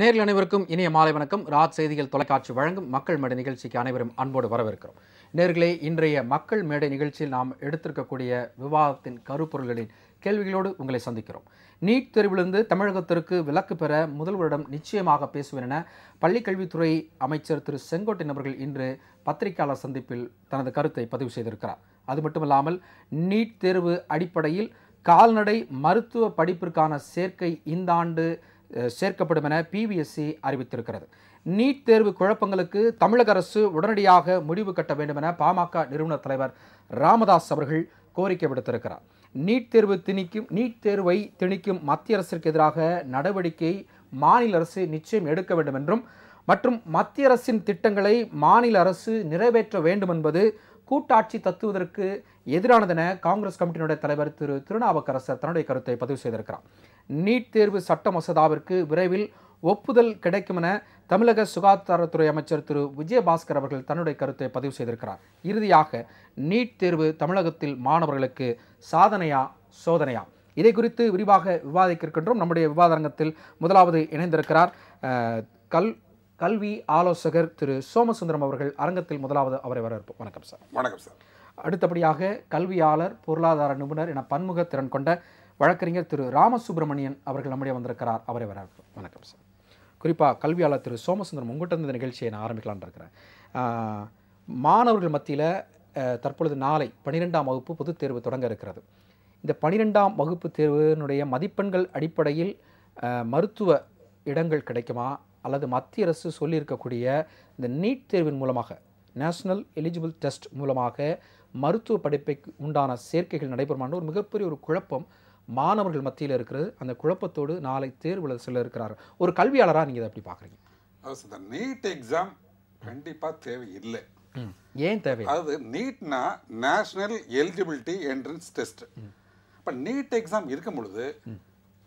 நேரில் அனைவருக்கும் இனிய மாலை வணக்கம் ராஜ் செய்திகள் தொலைக்காட்சி வழங்கும் மக்கள் மேடை நிகழ்ச்சிக்கு அனைவரும் அன்போடு வரவேற்கிறோம் நேர்களே இன்றைய மக்கள் மேடை நிகழ்ச்சியில் நாம் எடுத்திருக்கக்கூடிய விவாதத்தின் கருப்பொருள்களின் கேள்விகளோடு உங்களை சந்திக்கிறோம் நீட் தேர்விலிருந்து தமிழகத்திற்கு விலக்கு பெற முதல்வரிடம் நிச்சயமாக பேசுவேன் என பள்ளிக்கல்வித்துறை அமைச்சர் திரு செங்கோட்டையன் அவர்கள் இன்று பத்திரிகையாளர் சந்திப்பில் தனது கருத்தை பதிவு செய்திருக்கிறார் அது மட்டுமல்லாமல் நீட் தேர்வு அடிப்படையில் கால்நடை மருத்துவ படிப்பிற்கான சேர்க்கை இந்த ஆண்டு சேர்க்கப்படும் என பிவிஎஸ்சி அறிவித்திருக்கிறது நீட் தேர்வு குழப்பங்களுக்கு தமிழக அரசு உடனடியாக முடிவு கட்ட வேண்டும் என பாமக நிறுவனர் தலைவர் ராமதாஸ் அவர்கள் கோரிக்கை விடுத்திருக்கிறார் நீட் தேர்வு திணிக்கும் நீட் தேர்வை திணிக்கும் மத்திய அரசிற்கு எதிராக நடவடிக்கை மாநில அரசு நிச்சயம் எடுக்க வேண்டும் என்றும் மற்றும் மத்திய அரசின் திட்டங்களை மாநில அரசு நிறைவேற்ற வேண்டும் என்பது கூட்டாட்சி தத்துவதற்கு எதிரானதென காங்கிரஸ் கமிட்டியினுடைய தலைவர் திரு திருநாவுக்கரசர் தன்னுடைய கருத்தை பதிவு செய்திருக்கிறார் நீட் தேர்வு சட்ட மசோதாவிற்கு விரைவில் ஒப்புதல் கிடைக்கும் என தமிழக சுகாதாரத்துறை அமைச்சர் திரு விஜயபாஸ்கர் அவர்கள் தன்னுடைய கருத்தை பதிவு செய்திருக்கிறார் இறுதியாக நீட் தேர்வு தமிழகத்தில் மாணவர்களுக்கு சாதனையா சோதனையா இதை குறித்து விரிவாக விவாதிக்க இருக்கின்றோம் நம்முடைய விவாதரங்கத்தில் முதலாவது இணைந்திருக்கிறார் கல் கல்வி ஆலோசகர் திரு சோமசுந்தரம் அவர்கள் அரங்கத்தில் முதலாவது அவரை வரவேற்போம் வணக்கம் சார் வணக்கம் சார் அடுத்தபடியாக கல்வியாளர் பொருளாதார நிபுணர் என பன்முக திறன் கொண்ட வழக்கறிஞர் திரு ராமசுப்ரமணியன் அவர்கள் நம்முடைய வந்திருக்கிறார் அவரை வரவேற்போம் வணக்கம் சார் குறிப்பாக கல்வியாளர் திரு சோமசுந்தரம் உங்கள்கிட்ட இந்த நிகழ்ச்சியை நான் ஆரம்பிக்கலான் இருக்கிறேன் மாணவர்கள் மத்தியில் தற்பொழுது நாளை பன்னிரெண்டாம் வகுப்பு பொதுத் தேர்வு தொடங்க இருக்கிறது இந்த பனிரெண்டாம் வகுப்பு தேர்வினுடைய மதிப்பெண்கள் அடிப்படையில் மருத்துவ இடங்கள் கிடைக்குமா அல்லது மத்திய அரசு சொல்லியிருக்கக்கூடிய இந்த நீட் தேர்வின் மூலமாக நேஷனல் எலிஜிபிள் டெஸ்ட் மூலமாக மருத்துவ படிப்பைக்கு உண்டான சேர்க்கைகள் நடைபெறுமான ஒரு மிகப்பெரிய ஒரு குழப்பம் மாணவர்கள் மத்தியில் இருக்கிறது அந்த குழப்பத்தோடு நாளை தேர்வில் சில இருக்கிறார்கள் ஒரு கல்வியாளராக நீங்கள் இதை அப்படி பார்க்குறீங்க நீட் எக்ஸாம் கண்டிப்பாக தேவை இல்லை ஏன் தேவை அது நீட்னா நேஷனல் எலிஜிபிலிட்டி என்ட்ரன்ஸ் டெஸ்ட் இப்போ நீட் எக்ஸாம் இருக்கும் பொழுது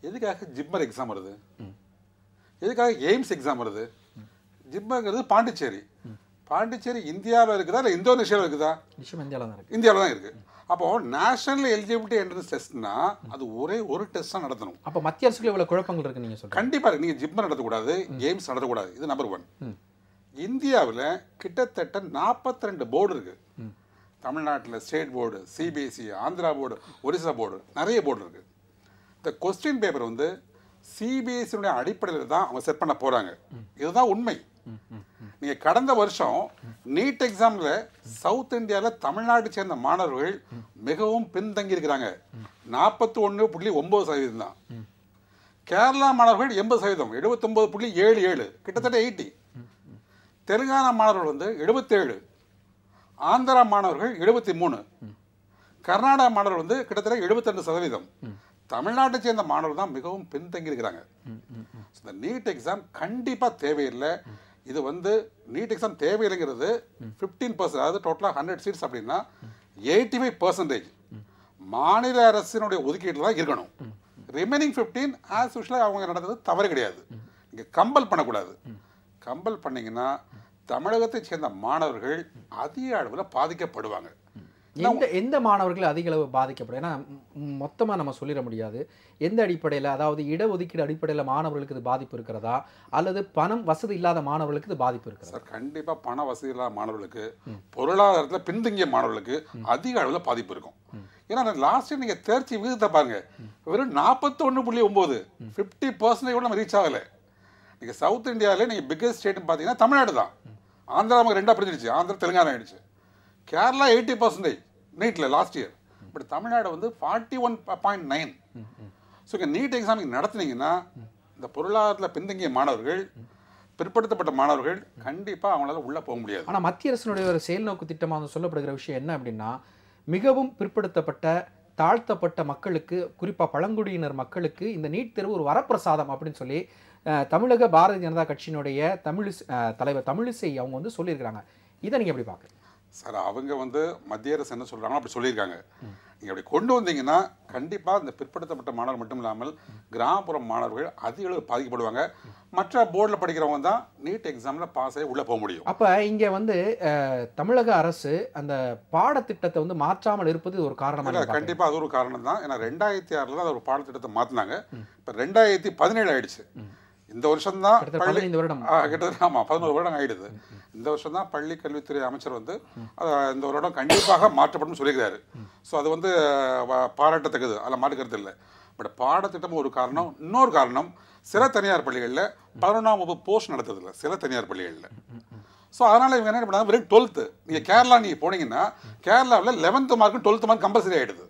எதுக்காக ஜிப்மர் எக்ஸாம் வருது எதுக்காக எய்ம்ஸ் எக்ஸாம் வருது ஜிம்முங்கிறது பாண்டிச்சேரி பாண்டிச்சேரி இந்தியாவில் இருக்குதா இல்லை இந்தோனேஷியாவில் இருக்குதா இந்தியாவில் தான் இருக்குது இந்தியாவில் தான் இருக்குது அப்போ நேஷனல் எலிஜிபிலிட்டி என்ட்ரன்ஸ் டெஸ்ட்னா அது ஒரே ஒரு டெஸ்ட் தான் நடத்தணும் அப்போ மத்திய அரசுக்கு இவ்வளோ குழப்பங்கள் இருக்கு நீங்கள் சொல்லுங்கள் கண்டிப்பாக நீங்கள் ஜிம்மை நடத்தக்கூடாது கேம்ஸ் நடத்தக்கூடாது இது நம்பர் ஒன் இந்தியாவில் கிட்டத்தட்ட நாற்பத்தி ரெண்டு போர்டு இருக்குது தமிழ்நாட்டில் state board CBSE e, Andhra board Orissa board நிறைய போர்டு இருக்குது இந்த கொஸ்டின் பேப்பர் வந்து சிபிஎஸ்சியினுடைய அடிப்படையில் தான் அவங்க செட் பண்ண போகிறாங்க இதுதான் உண்மை நீங்கள் கடந்த வருஷம் நீட் எக்ஸாமில் சவுத் இந்தியாவில் தமிழ்நாட்டை சேர்ந்த மாணவர்கள் மிகவும் பின்தங்கியிருக்கிறாங்க இருக்கிறாங்க நாற்பத்தி ஒன்று புள்ளி ஒம்பது சதவீதம் தான் கேரளா மாணவர்கள் எண்பது சதவீதம் எழுபத்தொம்பது புள்ளி ஏழு ஏழு கிட்டத்தட்ட எயிட்டி தெலுங்கானா மாணவர்கள் வந்து எழுபத்தேழு ஆந்திரா மாணவர்கள் எழுபத்தி மூணு கர்நாடகா மாணவர்கள் வந்து கிட்டத்தட்ட எழுபத்தெண்டு சதவீதம் தமிழ்நாட்டை சேர்ந்த மாணவர்கள் தான் மிகவும் பின்தங்கியிருக்கிறாங்க இந்த நீட் எக்ஸாம் கண்டிப்பாக தேவையில்லை இது வந்து நீட் எக்ஸாம் தேவையில்லைங்கிறது ஃபிஃப்டீன் பர்சன்ட் அதாவது டோட்டலாக ஹண்ட்ரட் சீட்ஸ் அப்படின்னா எயிட்டி ஃபைவ் பர்சன்டேஜ் மாநில அரசினுடைய ஒதுக்கீட்டில் தான் இருக்கணும் ரிமைனிங் ஃபிஃப்டீன் ஆஸ் யூஷுவலாக அவங்க நடந்தது தவறு கிடையாது இங்கே கம்பல் பண்ணக்கூடாது கம்பல் பண்ணிங்கன்னா தமிழகத்தை சேர்ந்த மாணவர்கள் அதிக அளவில் பாதிக்கப்படுவாங்க எந்த எந்த மாணவர்கள் அதிக அளவு பாதிக்கப்படும் ஏன்னா மொத்தமாக நம்ம சொல்லிட முடியாது எந்த அடிப்படையில் அதாவது இடஒதுக்கீடு அடிப்படையில் மாணவர்களுக்கு இது பாதிப்பு இருக்கிறதா அல்லது பணம் வசதி இல்லாத மாணவர்களுக்கு இது பாதிப்பு இருக்கிறது சார் கண்டிப்பாக பண வசதி இல்லாத மாணவர்களுக்கு பொருளாதாரத்தில் பின்தங்கிய மாணவர்களுக்கு அதிக அளவில் பாதிப்பு இருக்கும் ஏன்னா லாஸ்ட் இயர் நீங்கள் தேர்ச்சி விகிதத்தை பாருங்க வெறும் நாற்பத்தொன்று புள்ளி ஒம்பது ஃபிஃப்டி பர்சன்டேஜ் கூட நம்ம ரீச் ஆகலை நீங்கள் சவுத் இந்தியாவிலே நீங்கள் பிக்கஸ்ட் ஸ்டேட்னு பார்த்தீங்கன்னா தமிழ்நாடு தான் ஆந்திரா நமக்கு ரெண்டாக பிரிஞ்சிடுச்சு ஆந்திரா தெலுங்கானா ஆயிடுச்சு கேரளா எயிட்டி பர்சன்டேஜ் நீட்டில் லாஸ்ட் இயர் பட் தமிழ்நாடு வந்து forty one point nine so இங்கே நீட் எக்ஸாம் நடத்துனீங்கன்னா இந்த பொருளாதாரத்தில் பின்தங்கிய மாணவர்கள் பிற்படுத்தப்பட்ட மாணவர்கள் கண்டிப்பாக அவங்களால உள்ளே போக முடியாது ஆனால் மத்திய அரசினுடைய ஒரு செயல் நோக்கு திட்டமாக சொல்லப்படுகிற விஷயம் என்ன அப்படின்னா மிகவும் பிற்படுத்தப்பட்ட தாழ்த்தப்பட்ட மக்களுக்கு குறிப்பாக பழங்குடியினர் மக்களுக்கு இந்த நீட் தேர்வு ஒரு வரப்பிரசாதம் அப்படின்னு சொல்லி தமிழக பாரதிய ஜனதா கட்சியினுடைய தமிழ் தலைவர் தமிழிசை அவங்க வந்து சொல்லியிருக்கிறாங்க இதை நீங்கள் எப்படி பார்க்குறீங்க சார் அவங்க வந்து மத்திய அரசு என்ன சொல்றாங்க அப்படி சொல்லியிருக்காங்க நீங்கள் அப்படி கொண்டு வந்தீங்கன்னா கண்டிப்பாக இந்த பிற்படுத்தப்பட்ட மாணவர் மட்டும் இல்லாமல் கிராமப்புற மாணவர்கள் அதிக அளவு பாதிக்கப்படுவாங்க மற்ற போர்டில் படிக்கிறவங்க தான் நீட் எக்ஸாமில் பாஸ் ஆகி உள்ளே போக முடியும் அப்போ இங்கே வந்து தமிழக அரசு அந்த பாடத்திட்டத்தை வந்து மாற்றாமல் இருப்பது ஒரு காரணம் கண்டிப்பாக அது ஒரு காரணம் தான் ஏன்னா ரெண்டாயிரத்தி ஆறில் தான் ஒரு பாடத்திட்டத்தை மாற்றினாங்க இப்போ ரெண்டாயிரத்தி பதினேழு ஆயிடுச்சு இந்த வருஷம் தான் இந்த வருடம் கிட்டத்தட்ட ஆமாம் பதினோரு வருடம் ஆயிடுது இந்த வருஷம் தான் பள்ளி கல்வித்துறை அமைச்சர் வந்து இந்த வருடம் கண்டிப்பாக மாற்றப்படும் சொல்லிக்கிறாரு ஸோ அது வந்து பாராட்டத்தக்கது அதில் மாற்றுக்கிறது இல்லை பட் பாடத்திட்டம் ஒரு காரணம் இன்னொரு காரணம் சில தனியார் பள்ளிகளில் பதினொன்றாம் வகுப்பு போஸ்ட் நடத்துறதில்ல சில தனியார் பள்ளிகளில் ஸோ அதனால் இவங்க என்ன பண்ணாங்க வெறும் டுவெல்த்து நீங்கள் கேரளா நீங்கள் போனீங்கன்னா கேரளாவில் eleventh mark twelfth mark compulsory ஆகிடுது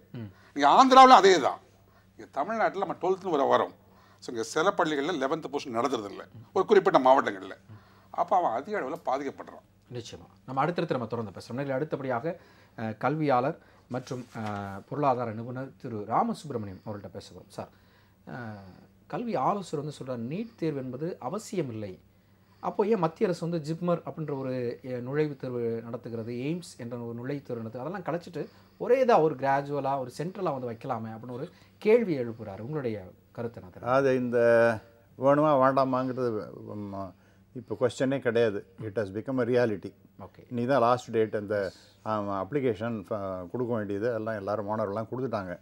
நீங்கள் ஆந்திராவில் அதே தான் இங்கே தமிழ்நாட்டில் நம்ம டுவெல்த்துன்னு வர வரோம் ஸோ இங்கே சில பள்ளிகளில் லெவன்த்து போஸ்ட் நடத்துறதில்லை ஒரு குறிப்பிட்ட மாவட்டங்களில் அப்போ அவன் அதிக அளவில் பாதிக்கப்படுறான் நிச்சயமாக நம்ம அடுத்தடுத்து நம்ம தொடர்ந்து பேசுகிறோம் இல்லை அடுத்தபடியாக கல்வியாளர் மற்றும் பொருளாதார நிபுணர் திரு ராமசுப்ரமணியம் அவர்கள்ட்ட பேசுகிறோம் சார் கல்வி ஆலோசகர் வந்து சொல்கிறார் நீட் தேர்வு என்பது அவசியம் இல்லை அப்போ ஏன் மத்திய அரசு வந்து ஜிப்மர் அப்படின்ற ஒரு நுழைவுத் தேர்வு நடத்துகிறது எய்ம்ஸ் என்ற ஒரு நுழைவுத் தேர்வு நடத்து அதெல்லாம் கழிச்சிட்டு ஒரே இதாக ஒரு கிராஜுவலாக ஒரு சென்ட்ரலாக வந்து வைக்கலாமே அப்படின்னு ஒரு கேள்வி எழுப்புகிறார் உங்களுடைய கருத்து என்ன அது இந்த வேணுமா வேண்டாமாங்கிறது இப்போ கொஸ்டனே கிடையாது it has become a reality okay நீ தான் லாஸ்ட் டேட் அந்த அப்ளிகேஷன் கொடுக்க வேண்டியது எல்லாம் எல்லோரும் மாணவர்கள்லாம் கொடுத்துட்டாங்க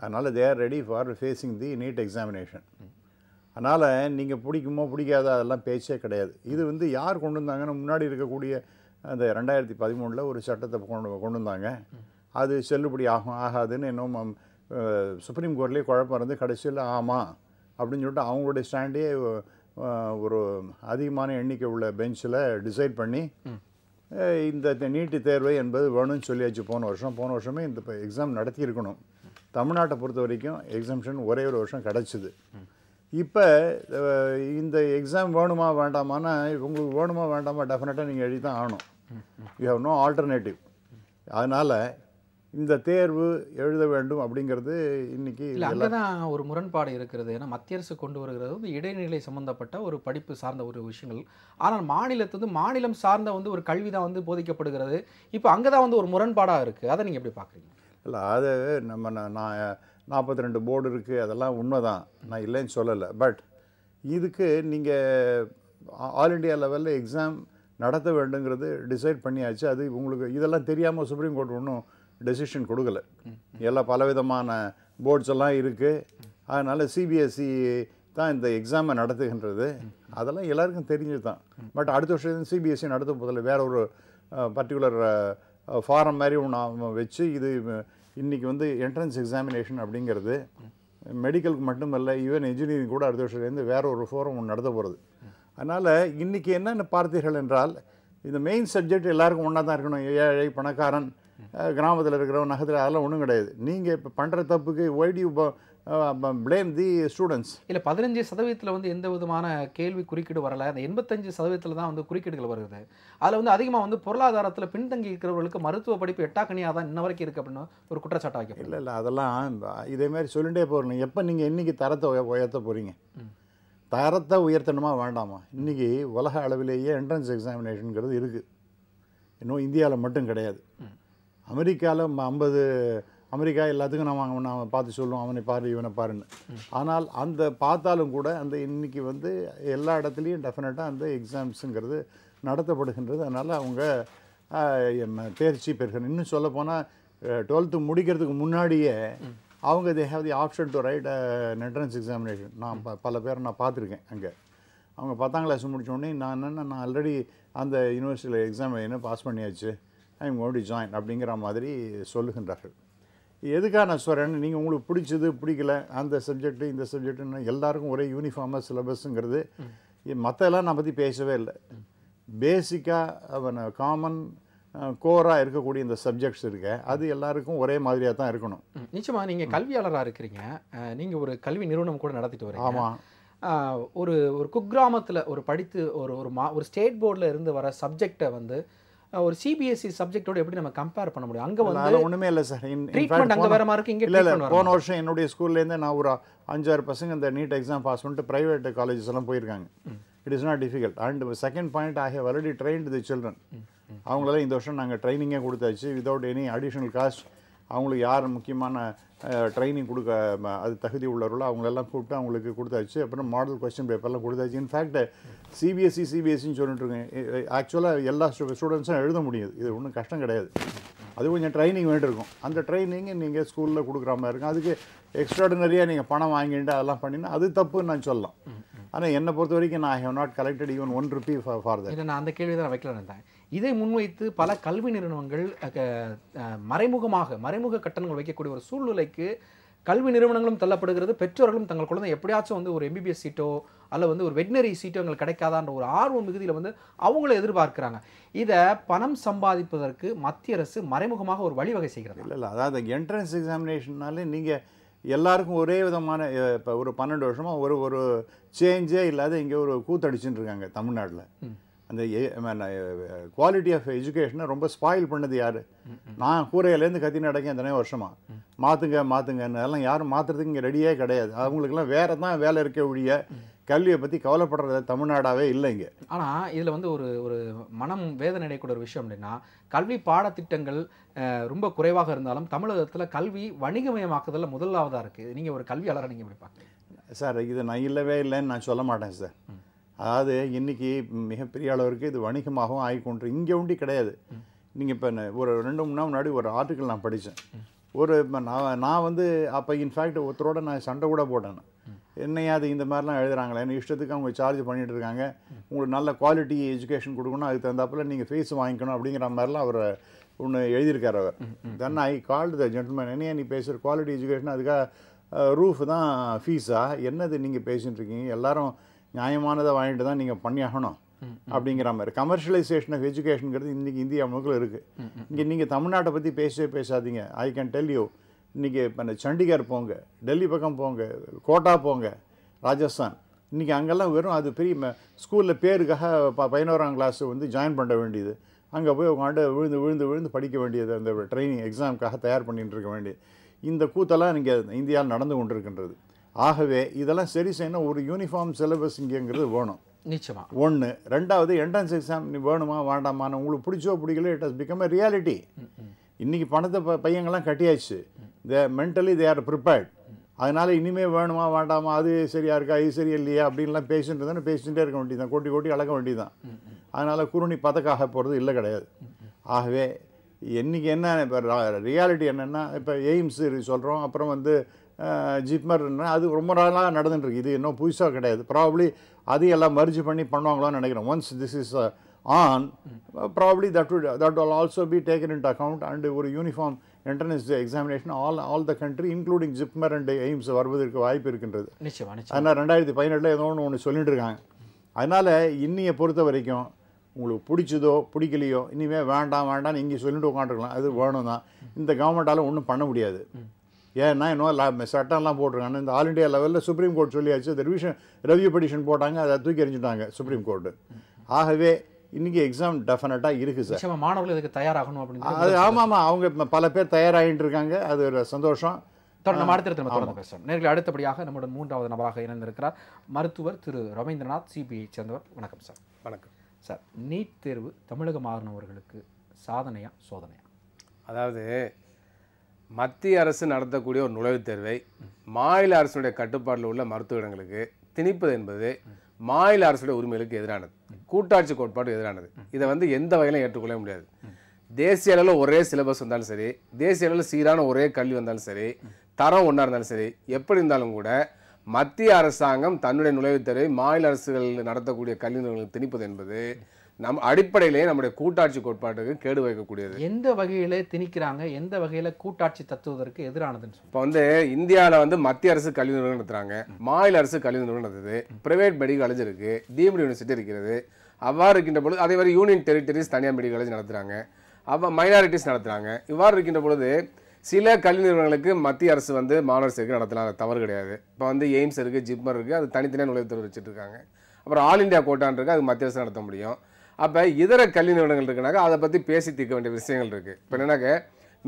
அதனால் they are ready for facing the NEET examination அதனால் நீங்கள் பிடிக்குமோ பிடிக்காத அதெல்லாம் பேச்சே கிடையாது இது வந்து யார் கொண்டு வந்தாங்கன்னா முன்னாடி இருக்கக்கூடிய அந்த ரெண்டாயிரத்தி பதிமூணில் ஒரு சட்டத்தை கொண்டு கொண்டு வந்தாங்க அது செல்லுபடி ஆகும் ஆகாதுன்னு இன்னும் சுப்ரீம் கோர்ட்லேயே குழப்பம் இருந்து கடைசியில் ஆமாம் அப்படின்னு சொல்லிட்டு அவங்களுடைய ஸ்டாண்டே ஒரு அதிகமான எண்ணிக்கை உள்ள பெஞ்சில் டிசைட் பண்ணி இந்த நீட்டு தேர்வு என்பது வேணும்னு சொல்லியாச்சு போன வருஷம் போன வருஷமே இந்த எக்ஸாம் நடத்தியிருக்கணும் தமிழ்நாட்டை பொறுத்த வரைக்கும் எக்ஸாம்ஷன் ஒரே ஒரு வருஷம் கிடச்சிது இப்போ இந்த எக்ஸாம் வேணுமா வேண்டாமான்னா உங்களுக்கு வேணுமா வேண்டாமா டெஃபினட்டாக நீங்கள் எழுதி தான் ஆகணும் யூ ஹவ் நோ ஆல்டர்னேட்டிவ் அதனால் இந்த தேர்வு எழுத வேண்டும் அப்படிங்கிறது இன்னைக்கு இல்லை அங்கே தான் ஒரு முரண்பாடு இருக்கிறது ஏன்னா மத்திய அரசு கொண்டு வருகிறது வந்து இடைநிலை சம்மந்தப்பட்ட ஒரு படிப்பு சார்ந்த ஒரு விஷயங்கள் ஆனால் மாநிலத்து வந்து மாநிலம் சார்ந்த வந்து ஒரு கல்வி தான் வந்து போதிக்கப்படுகிறது இப்போ அங்கே தான் வந்து ஒரு முரண்பாடாக இருக்குது அதை நீங்கள் எப்படி பார்க்குறீங்க இல்லை அது நம்ம நான் நாற்பத்தி ரெண்டு போர்டு இருக்குது அதெல்லாம் உண்மை தான் நான் இல்லைன்னு சொல்லலை பட் இதுக்கு நீங்கள் ஆல் இண்டியா லெவலில் எக்ஸாம் நடத்த வேண்டுங்கிறது டிசைட் பண்ணியாச்சு அது உங்களுக்கு இதெல்லாம் தெரியாமல் சுப்ரீம் கோர்ட் ஒன்றும் டெசிஷன் கொடுக்கல எல்லாம் பலவிதமான போர்ட்ஸ் எல்லாம் இருக்குது அதனால் சிபிஎஸ்சி தான் இந்த எக்ஸாமை நடத்துகின்றது அதெல்லாம் எல்லாருக்கும் தெரிஞ்சது தான் பட் அடுத்த வருஷத்துலேருந்து சிபிஎஸ்சி நடத்த போதில் வேற ஒரு பர்டிகுலர் ஃபாரம் மாதிரி ஒன்று வச்சு இது இன்றைக்கி வந்து என்ட்ரன்ஸ் எக்ஸாமினேஷன் அப்படிங்கிறது மெடிக்கலுக்கு மட்டுமல்ல ஈவன் இன்ஜினியரிங் கூட அடுத்த வருஷத்துலேருந்து வேற ஒரு ஃபோரம் ஒன்று நடத்த போகிறது அதனால் இன்றைக்கி என்னென்ன பார்த்தீர்கள் என்றால் இந்த மெயின் சப்ஜெக்ட் எல்லாருக்கும் ஒன்றா தான் இருக்கணும் ஏழை பணக்காரன் கிராமத்தில் இருக்கிறவன் நகரத்தில் அதெல்லாம் ஒன்றும் கிடையாது நீங்கள் இப்போ பண்ணுற தப்புக்கு ஒய்டி பிளேம் தி ஸ்டூடெண்ட்ஸ் இல்லை பதினஞ்சு சதவீதத்தில் வந்து எந்த விதமான கேள்வி குறுக்கீடு வரல அந்த எண்பத்தஞ்சு சதவீதத்தில் தான் வந்து குறுக்கீடுகள் வருது அதில் வந்து அதிகமாக வந்து பொருளாதாரத்தில் பின்தங்கி இருக்கிறவர்களுக்கு மருத்துவ படிப்பு எட்டாக்கணியாக தான் இன்ன வரைக்கும் இருக்குது அப்படின்னு ஒரு குற்றச்சாட்டு வைக்க இல்லை இல்லை அதெல்லாம் இதேமாதிரி சொல்லிகிட்டே போகிறீங்க எப்போ நீங்கள் இன்றைக்கி தரத்தை உயர்த்த போகிறீங்க தரத்தை உயர்த்தணுமா வேண்டாமா இன்றைக்கி உலக அளவிலேயே என்ட்ரன்ஸ் எக்ஸாமினேஷனுங்கிறது இருக்குது இன்னும் இந்தியாவில் மட்டும் கிடையாது அமெரிக்காவில் ஐம்பது அமெரிக்கா எல்லாத்துக்கும் நம்ம அவன் அவன் பார்த்து சொல்லுவோம் அவனை பாரு இவனை பாருன்னு ஆனால் அந்த பார்த்தாலும் கூட அந்த இன்றைக்கி வந்து எல்லா இடத்துலையும் டெஃபினட்டாக அந்த எக்ஸாம்ஸுங்கிறது நடத்தப்படுகின்றது அதனால் அவங்க தேர்ச்சி பெறுகிற இன்னும் சொல்லப்போனால் டுவெல்த்து முடிக்கிறதுக்கு முன்னாடியே அவங்க they have the option to write entrance examination நான் ப பல பேரை நான் பார்த்துருக்கேன் அங்கே அவங்க பத்தாம் கிளாஸ் முடித்தோடனே நான் என்னென்ன நான் ஆல்ரெடி அந்த யூனிவர்சிட்டியில் எக்ஸாம் என்ன பாஸ் பண்ணியாச்சு ஐ எம் கோட் ஜாயின் அப்படிங்கிற மாதிரி சொல்லுகின்றார்கள் நான் சொல்கிறேன்னு நீங்கள் உங்களுக்கு பிடிச்சது பிடிக்கல அந்த சப்ஜெக்ட்டு இந்த சப்ஜெக்ட்டுன்னு எல்லாருக்கும் ஒரே யூனிஃபார்மாக சிலபஸுங்கிறது மற்றெல்லாம் நான் பற்றி பேசவே இல்லை பேசிக்காக அவன் காமன் கோராக இருக்கக்கூடிய இந்த சப்ஜெக்ட்ஸ் இருக்கு அது எல்லாருக்கும் ஒரே மாதிரியாக தான் இருக்கணும் நிச்சயமாக நீங்கள் கல்வியாளராக இருக்கிறீங்க நீங்கள் ஒரு கல்வி நிறுவனம் கூட நடத்திட்டு வரீங்க ஆமாம் ஒரு ஒரு குக்கிராமத்தில் ஒரு படித்து ஒரு ஒரு மா ஒரு ஸ்டேட் போர்டில் இருந்து வர சப்ஜெக்டை வந்து ஒரு சிபிஎஸ்சி சப்ஜெக்டோட e எப்படி நம்ம கம்பேர் பண்ண முடியும் அங்கே வந்து ஒன்றுமே இல்லை சார் ட்ரீட்மெண்ட் அங்கே வேற மாதிரி இருக்கு இல்லை இல்லை போன வருஷம் என்னுடைய ஸ்கூல்லேருந்து நான் ஒரு அஞ்சாறு பசங்க இந்த நீட் எக்ஸாம் பாஸ் பண்ணிட்டு ப்ரைவேட் காலேஜஸ் எல்லாம் போயிருக்காங்க it is not difficult and second point I have already train the children அவங்களெல்லாம் இந்த வருஷம் நாங்கள் ட்ரைனிங்கே கொடுத்தாச்சு விதவுட் எனி அடிஷ்னல் காஸ்ட் அவங்களுக்கு யார் முக்கியமான ட்ரைனிங் கொடுக்க அது தகுதி உள்ளவர்கள் அவங்களெல்லாம் கூப்பிட்டு அவங்களுக்கு கொடுத்தாச்சு அப்புறம் மாடல் கொஸ்டின் பேப்பர்லாம் கொடுத்தாச்சு இன்ஃபேக்ட் சிபிஎஸ்சி சிபிஎஸ்சின்னு சொல்லிட்டு இருக்கேன் ஆக்சுவலாக எல்லா ஸ்டூடெண்ட்ஸும் எழுத முடியுது இது ஒன்றும் கஷ்டம் கிடையாது அது கொஞ்சம் ட்ரைனிங் வேண்டியிருக்கும் அந்த ட்ரைனிங் நீங்கள் ஸ்கூலில் கொடுக்குற மாதிரி இருக்கும் அதுக்கு எக்ஸ்ட்ராடினரியாக நீங்கள் பணம் வாங்கிட்டு அதெல்லாம் பண்ணினா அது தப்புன்னு நான் சொல்லலாம் ஆனால் என்னை பொறுத்த வரைக்கும் நான் have not collected even one rupee for for நான் அந்த கேள்வி தான் வைக்கலாம் தான் இதை முன்வைத்து பல கல்வி நிறுவனங்கள் மறைமுகமாக மறைமுக கட்டணங்கள் வைக்கக்கூடிய ஒரு சூழ்நிலைக்கு கல்வி நிறுவனங்களும் தள்ளப்படுகிறது பெற்றோர்களும் தங்கள் குழந்தை எப்படியாச்சும் வந்து ஒரு எம்பிபிஎஸ் சீட்டோ அல்லது வந்து ஒரு வெட்னரி சீட்டோ எங்களுக்கு கிடைக்காதான்ற ஒரு ஆர்வம் மிகுதியில் வந்து அவங்கள எதிர்பார்க்கிறாங்க இதை பணம் சம்பாதிப்பதற்கு மத்திய அரசு மறைமுகமாக ஒரு வழிவகை செய்கிறது இல்லை இல்லை அதாவது என்ட்ரன்ஸ் எக்ஸாமினேஷன்னாலே நீங்கள் எல்லாருக்கும் ஒரே விதமான இப்போ ஒரு பன்னெண்டு வருஷமாக ஒரு ஒரு சேஞ்சே இல்லாத இங்கே ஒரு கூத்தடிச்சுட்டு இருக்காங்க தமிழ்நாட்டில் அந்த குவாலிட்டி ஆஃப் எஜுகேஷனை ரொம்ப ஸ்பாயில் பண்ணது யார் நான் கூரையிலேருந்து கத்தி நடக்க எத்தனை வருஷமாக மாற்றுங்க மாற்றுங்கன்னு அதெல்லாம் யாரும் மாற்றுறதுக்கு இங்கே ரெடியே கிடையாது அவங்களுக்குலாம் வேறு தான் வேலை இருக்க ஒழிய கல்வியை பற்றி கவலைப்படுறது தமிழ்நாடாகவே இல்லை இங்கே ஆனால் இதில் வந்து ஒரு ஒரு மனம் வேதனை அடையக்கூடிய ஒரு விஷயம் அப்படின்னா கல்வி பாடத்திட்டங்கள் ரொம்ப குறைவாக இருந்தாலும் தமிழகத்தில் கல்வி வணிகமயமாக்குதலில் முதலாவதாக இருக்குது நீங்கள் ஒரு கல்வியாளராக நீங்கள் எப்படி சார் இது நான் இல்லவே இல்லைன்னு நான் சொல்ல மாட்டேன் சார் அதாவது இன்றைக்கி மிகப்பெரிய அளவிற்கு இது வணிகமாகவும் ஆகிக்கொண்டு இங்கே உண்டி கிடையாது நீங்கள் இப்போ ஒரு ரெண்டு மூணு நாள் முன்னாடி ஒரு ஆர்டிக்கல் நான் படித்தேன் ஒரு நான் நான் வந்து அப்போ இன்ஃபேக்ட் ஒருத்தரோட நான் சண்டை கூட போட்டேன் என்னையா அது இந்த மாதிரிலாம் எழுதுகிறாங்களே என்ன இஷ்டத்துக்கு அவங்க சார்ஜ் பண்ணிகிட்டு இருக்காங்க உங்களுக்கு நல்ல குவாலிட்டி எஜுகேஷன் கொடுக்கணும் அதுக்கு தகுந்தாப்பில் நீங்கள் ஃபீஸ் வாங்கிக்கணும் அப்படிங்கிற மாதிரிலாம் அவர் ஒன்று எழுதியிருக்கார் அவர் தென் ஐ கால் த ஜென்டில்மேன் என்னையா நீ பேசுகிற குவாலிட்டி எஜுகேஷன் அதுக்காக ரூஃப் தான் ஃபீஸா என்னது நீங்கள் பேசிகிட்டு இருக்கீங்க எல்லோரும் நியாயமானதை வாங்கிட்டு தான் நீங்கள் பண்ணி ஆகணும் அப்படிங்கிற மாதிரி கமர்ஷியலைசேஷன் ஆஃப் எஜுகேஷனுங்கிறது இன்றைக்கி இந்தியா முழுக்க இருக்குது இங்கே நீங்கள் தமிழ்நாட்டை பற்றி பேசவே பேசாதீங்க ஐ கேன் டெல் யூ இன்றைக்கி இப்போ சண்டிகர் போங்க டெல்லி பக்கம் போங்க கோட்டா போங்க ராஜஸ்தான் இன்றைக்கி அங்கெல்லாம் வெறும் அது பெரிய ஸ்கூலில் பேருக்காக ப பதினோராம் கிளாஸ் வந்து ஜாயின் பண்ண வேண்டியது அங்கே போய் உட்காந்து விழுந்து விழுந்து விழுந்து படிக்க வேண்டியது அந்த ட்ரைனிங் எக்ஸாமுக்காக தயார் பண்ணிகிட்டு இருக்க வேண்டியது இந்த கூத்தெல்லாம் இங்கே இந்தியாவில் நடந்து கொண்டிருக்கின்றது ஆகவே இதெல்லாம் சரி செய்யணும் ஒரு யூனிஃபார்ம் சிலபஸ் இங்கேங்கிறது வேணும் நிச்சயமாக ஒன்று ரெண்டாவது என்ட்ரன்ஸ் எக்ஸாம் நீ வேணுமா வேண்டாமான்னு உங்களுக்கு பிடிச்சோ பிடிக்கல it has become a reality இன்றைக்கி பணத்தை ப பையங்கள்லாம் கட்டியாச்சு the mentally they are prepared அதனால் இனிமேல் வேணுமா வேண்டாமா அது சரியா இருக்கா இது சரியா இல்லையா அப்படின்லாம் பேசிட்டு தானே பேசிகிட்டே இருக்க கோட்டி கோட்டி கொட்டி வேண்டியது தான் அதனால் குருணி பதக்காக போகிறது இல்லை கிடையாது ஆகவே இன்றைக்கி என்ன இப்போ ரியாலிட்டி என்னென்னா இப்போ எய்ம்ஸ் சொல்கிறோம் அப்புறம் வந்து ஜிப்மர் அது ரொம்ப நாளாக நடந்துட்டுருக்கு இது இன்னும் புதுசாக கிடையாது ப்ராப்ளி அதையும் எல்லாம் மர்ஜ் பண்ணி பண்ணுவாங்களான்னு நினைக்கிறேன் once this is on probably that would that all also be taken into account and ஒரு uniform entrance examination all all the country including JIPMER and AIIMS வருவதற்கு வாய்ப்பு இருக்கின்றது அதனால் ரெண்டாயிரத்தி பதினெட்டில் ஏதோ ஒன்று ஒன்று சொல்லிட்டு இருக்காங்க அதனால் இன்னைய பொறுத்த வரைக்கும் உங்களுக்கு பிடிச்சதோ பிடிக்கலையோ இனிமேல் வேண்டாம் வேண்டாம்னு இங்கே சொல்லிட்டு உட்காந்துருக்கலாம் அது வேணும் தான் இந்த கவர்மெண்ட்டால் ஒன்றும் பண்ண முடியாது ஏன்னா இன்னும் சட்டம்லாம் போட்டிருக்காங்க இந்த ஆல் இண்டியா லெவலில் சுப்ரீம் கோர்ட் சொல்லியாச்சு ரிவிஷன் ரெவ்யூ பெடிஷன் போட்டாங்க அதை தூக்கி எறிஞ்சிட்டாங்க சுப்ரீம் கோர்ட்டு ஆகவே இன்றைக்கி எக்ஸாம் டெஃபினட்டாக இருக்குது சார் மாணவர்கள் இதுக்கு தயாராகணும் அப்படின்னு அது ஆமாம் ஆமாம் அவங்க பல பேர் தயாராகிட்டு இருக்காங்க அது ஒரு சந்தோஷம் தொடர்ந்து அடுத்த இடத்துல தொடர்ந்து பேசுகிறோம் நேரில் அடுத்தபடியாக நம்மளோட மூன்றாவது நபராக இணைந்திருக்கிறார் மருத்துவர் திரு ரவீந்திரநாத் சிபிஐ சேர்ந்தவர் வணக்கம் சார் வணக்கம் சார் நீட் தேர்வு தமிழக மாணவர்களுக்கு சாதனையா சோதனையா அதாவது மத்திய அரசு நடத்தக்கூடிய ஒரு நுழைவுத் தேர்வை மாநில அரசுடைய கட்டுப்பாட்டில் உள்ள மருத்துவ இடங்களுக்கு திணிப்பது என்பது மாநில அரசுடைய உரிமைகளுக்கு எதிரானது கூட்டாட்சி கோட்பாடு எதிரானது இதை வந்து எந்த வகையிலும் ஏற்றுக்கொள்ள முடியாது தேசிய அளவில் ஒரே சிலபஸ் வந்தாலும் சரி தேசிய அளவில் சீரான ஒரே கல்வி வந்தாலும் சரி தரம் ஒன்றா இருந்தாலும் சரி எப்படி இருந்தாலும் கூட மத்திய அரசாங்கம் தன்னுடைய நுழைவுத் தேர்வை மாநில அரசுகள் நடத்தக்கூடிய கல்வி நிறுவனங்கள் திணிப்பது என்பது நம் அடிப்படையிலேயே நம்முடைய கூட்டாட்சி கோட்பாட்டுக்கு கேடு வைக்கக்கூடியது எந்த வகையில் திணிக்கிறாங்க எந்த வகையில் கூட்டாட்சி தத்துவதற்கு எதிரானதுன்னு இப்போ வந்து இந்தியாவில் வந்து மத்திய அரசு கல்வி நிறுவனம் நடத்துகிறாங்க மாநில அரசு கல்வி நிறுவனம் நடத்துது பிரைவேட் மெடிக்கல் காலேஜ் இருக்குது தீம்டு யூனிவர்சிட்டி இருக்கிறது அவ்வாறு இருக்கின்ற பொழுது அதே மாதிரி யூனியன் டெரிட்டரிஸ் தனியார் மெடிக்கல் காலேஜ் நடத்துகிறாங்க அவ்வா மைனாரிட்டிஸ் நடத்துகிறாங்க இவ்வாறு இருக்கின்ற பொழுது சில கல்வி நிறுவனங்களுக்கு மத்திய அரசு வந்து மாணவர் சேர்க்கை நடத்தலாம் தவறு கிடையாது இப்போ வந்து எய்ம்ஸ் இருக்குது ஜிப்மர் இருக்குது அது தனித்தனியாக நுழைவுத்துறை வச்சுட்டு இருக்காங்க அப்புறம் ஆல் இண்டியா கோட்டான் இருக்குது அது மத்திய அரசு நடத்த முடியும் அப்போ இதர கல்வி நிறுவனங்கள் இருக்குனாக்க அதை பற்றி பேசி தீர்க்க வேண்டிய விஷயங்கள் இருக்குது இப்போ என்னன்னாக்க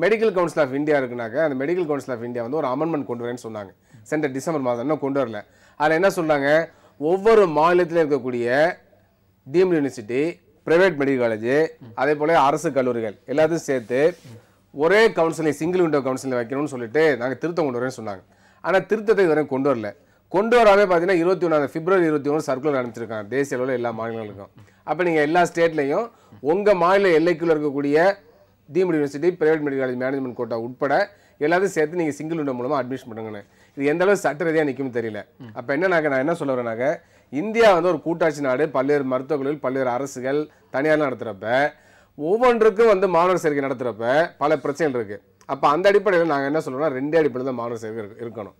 மெடிக்கல் கவுன்சில் ஆஃப் இந்தியா இருக்குனாக்க அந்த மெடிக்கல் கவுன்சில் ஆஃப் இந்தியா வந்து ஒரு அமெண்ட்மெண்ட் கொண்டு வரேன்னு சொன்னாங்க சென்ற டிசம்பர் மாதம் இன்னும் கொண்டு வரல அதில் என்ன சொல்கிறாங்க ஒவ்வொரு மாநிலத்தில் இருக்கக்கூடிய deemed university private medical college அதே போல் அரசு கல்லூரிகள் எல்லாத்தையும் சேர்த்து ஒரே கவுன்சிலிங் சிங்கிள் விண்டோ கவுன்சிலிங் வைக்கணும்னு சொல்லிட்டு நாங்கள் திருத்தம் கொண்டு வரேன்னு சொன்னாங்க ஆனால் திருத்தத்தை இதுவரை கொண்டு வரல கொண்டு வராமே பார்த்தீங்கன்னா இருபத்தி ஒன்றாம் பிப்ரவரி இருபத்தி ஒன்று சர்க்குலர் அனுப்பிச்சிருக்காங்க தேசிய அளவில் எல்லா மாநிலங்களுக்கும் அப்போ நீங்கள் எல்லா ஸ்டேட்லையும் உங்கள் மாநில எல்லைக்குள்ளே இருக்கக்கூடிய deemed university private medical college management quota உட்பட எல்லாத்தையும் சேர்த்து நீங்கள் சிங்கிள் விண்டோ மூலமாக அட்மிஷன் பண்ணுங்கன்னு இது எந்த அளவு சட்ட ரீதியாக நிற்கும் தெரியல அப்போ என்னன்னாக்க நான் என்ன சொல்ல வரேனாக்க இந்தியா வந்து ஒரு கூட்டாட்சி நாடு பல்வேறு மருத்துவக்கல்லூரிகள் பல்வேறு அரசுகள் தனியார் நடத்துகிறப்ப ஒவ்வொன்றுக்கும் வந்து மாணவர் சேர்க்கை நடத்துகிறப்ப பல பிரச்சனைகள் இருக்குது அப்போ அந்த அடிப்படையில் நாங்கள் என்ன சொல்கிறோம்னா ரெண்டே அடிப்படையில் தான் மாணவர் சேர்க்கை இருக்கணும்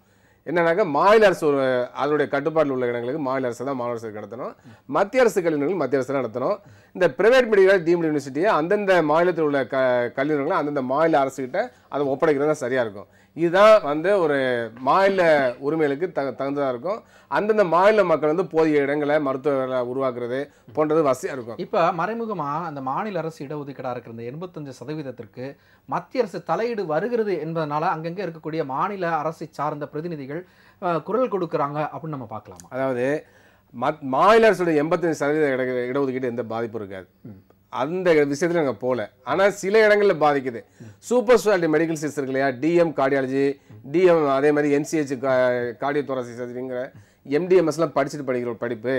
என்னன்னாக்க மாநில அரசு ஒரு அதனுடைய கட்டுப்பாட்டில் உள்ள இடங்களுக்கு மாநில அரசு தான் மாநில அரசு நடத்தணும் மத்திய அரசு கல்வி மத்திய அரசு தான் நடத்தணும் இந்த பிரைவேட் மெடிக்கல் டீம் யூனிவர்சிட்டியை அந்தந்த மாநிலத்தில் உள்ள க கல்வி அந்தந்த மாநில அரசுகிட்ட அதை ஒப்படைக்கிறது தான் சரியாக இருக்கும் இதுதான் வந்து ஒரு மாநில உரிமைகளுக்கு த தகுந்ததாக இருக்கும் அந்தந்த மாநில மக்கள் வந்து போதிய இடங்களை மருத்துவர்களை உருவாக்குறது போன்றது வசதியாக இருக்கும் இப்போ மறைமுகமாக அந்த மாநில அரசு இடஒதுக்கீடாக இருக்கிற இந்த எண்பத்தஞ்சு சதவீதத்திற்கு மத்திய அரசு தலையீடு வருகிறது என்பதனால அங்கங்கே இருக்கக்கூடிய மாநில அரசை சார்ந்த பிரதிநிதிகள் குரல் கொடுக்குறாங்க அப்படின்னு நம்ம பார்க்கலாம் அதாவது மத் மாநில அரசுடைய எண்பத்தஞ்சு சதவீத இட இடஒதுக்கீடு எந்த பாதிப்பும் இருக்காது அந்த விஷயத்தில் நாங்கள் போகல ஆனால் சில இடங்களில் பாதிக்குது சூப்பர் ஸ்பெஷாலிட்டி மெடிக்கல் சிஸ்டர் இல்லையா டிஎம் கார்டியாலஜி டிஎம் அதே மாதிரி என்சிஹெச் கார்டியோதோராசி சர்ஜரிங்கிற எம்டிஎம்எஸ்லாம் படிச்சுட்டு படிக்கிற ஒரு படிப்பு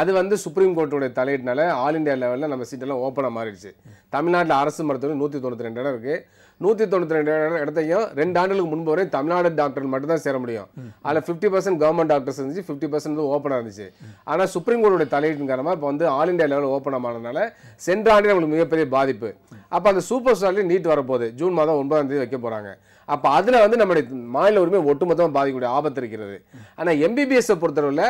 அது வந்து சுப்ரீம் கோர்ட்டோடைய தலையீட்டினால ஆல் இண்டியா லெவலில் நம்ம சீட்டெல்லாம் ஓப்பனாக மாறிடுச்சு தமிழ்நாட்டில் அரசு மருத்துவம் நூற்றி தொண்ணூற்றி ரெண்டு இடம் இருக்குது நூற்றி தொண்ணூற்றி ரெண்டு இடத்தையும் ரெண்டு ஆண்டுகளுக்கு முன்பு வரை தமிழ்நாடு டாக்டர் மட்டும் தான் சேர முடியும் அதில் ஃபிஃப்டி பர்சன்ட் கவர்மெண்ட் டாக்டர்ஸ் இருந்துச்சு ஃபிஃப்டி பர்சன்ட் வந்து ஓப்பனாக இருந்துச்சு ஆனால் சுப்ரீம் கோர்ட்டோட தலையீட்டின் காரணமாக இப்போ வந்து ஆல் இண்டியா லெவலில் ஓப்பன் ஆனதுனால சென்ற ஆண்டு நம்மளுக்கு மிகப்பெரிய பாதிப்பு அப்போ அந்த சூப்பர் ஸ்டார்லேயும் நீட் வரப்போகுது ஜூன் மாதம் ஒன்பதாம் தேதி வைக்க போகிறாங்க அப்போ அதில் வந்து நம்முடைய மாநில உரிமை ஒட்டுமொத்தமாக பாதிக்கக்கூடிய ஆபத்து இருக்கிறது ஆனால் எம்பிபிஎஸ்ஸை பொறுத்தளவில்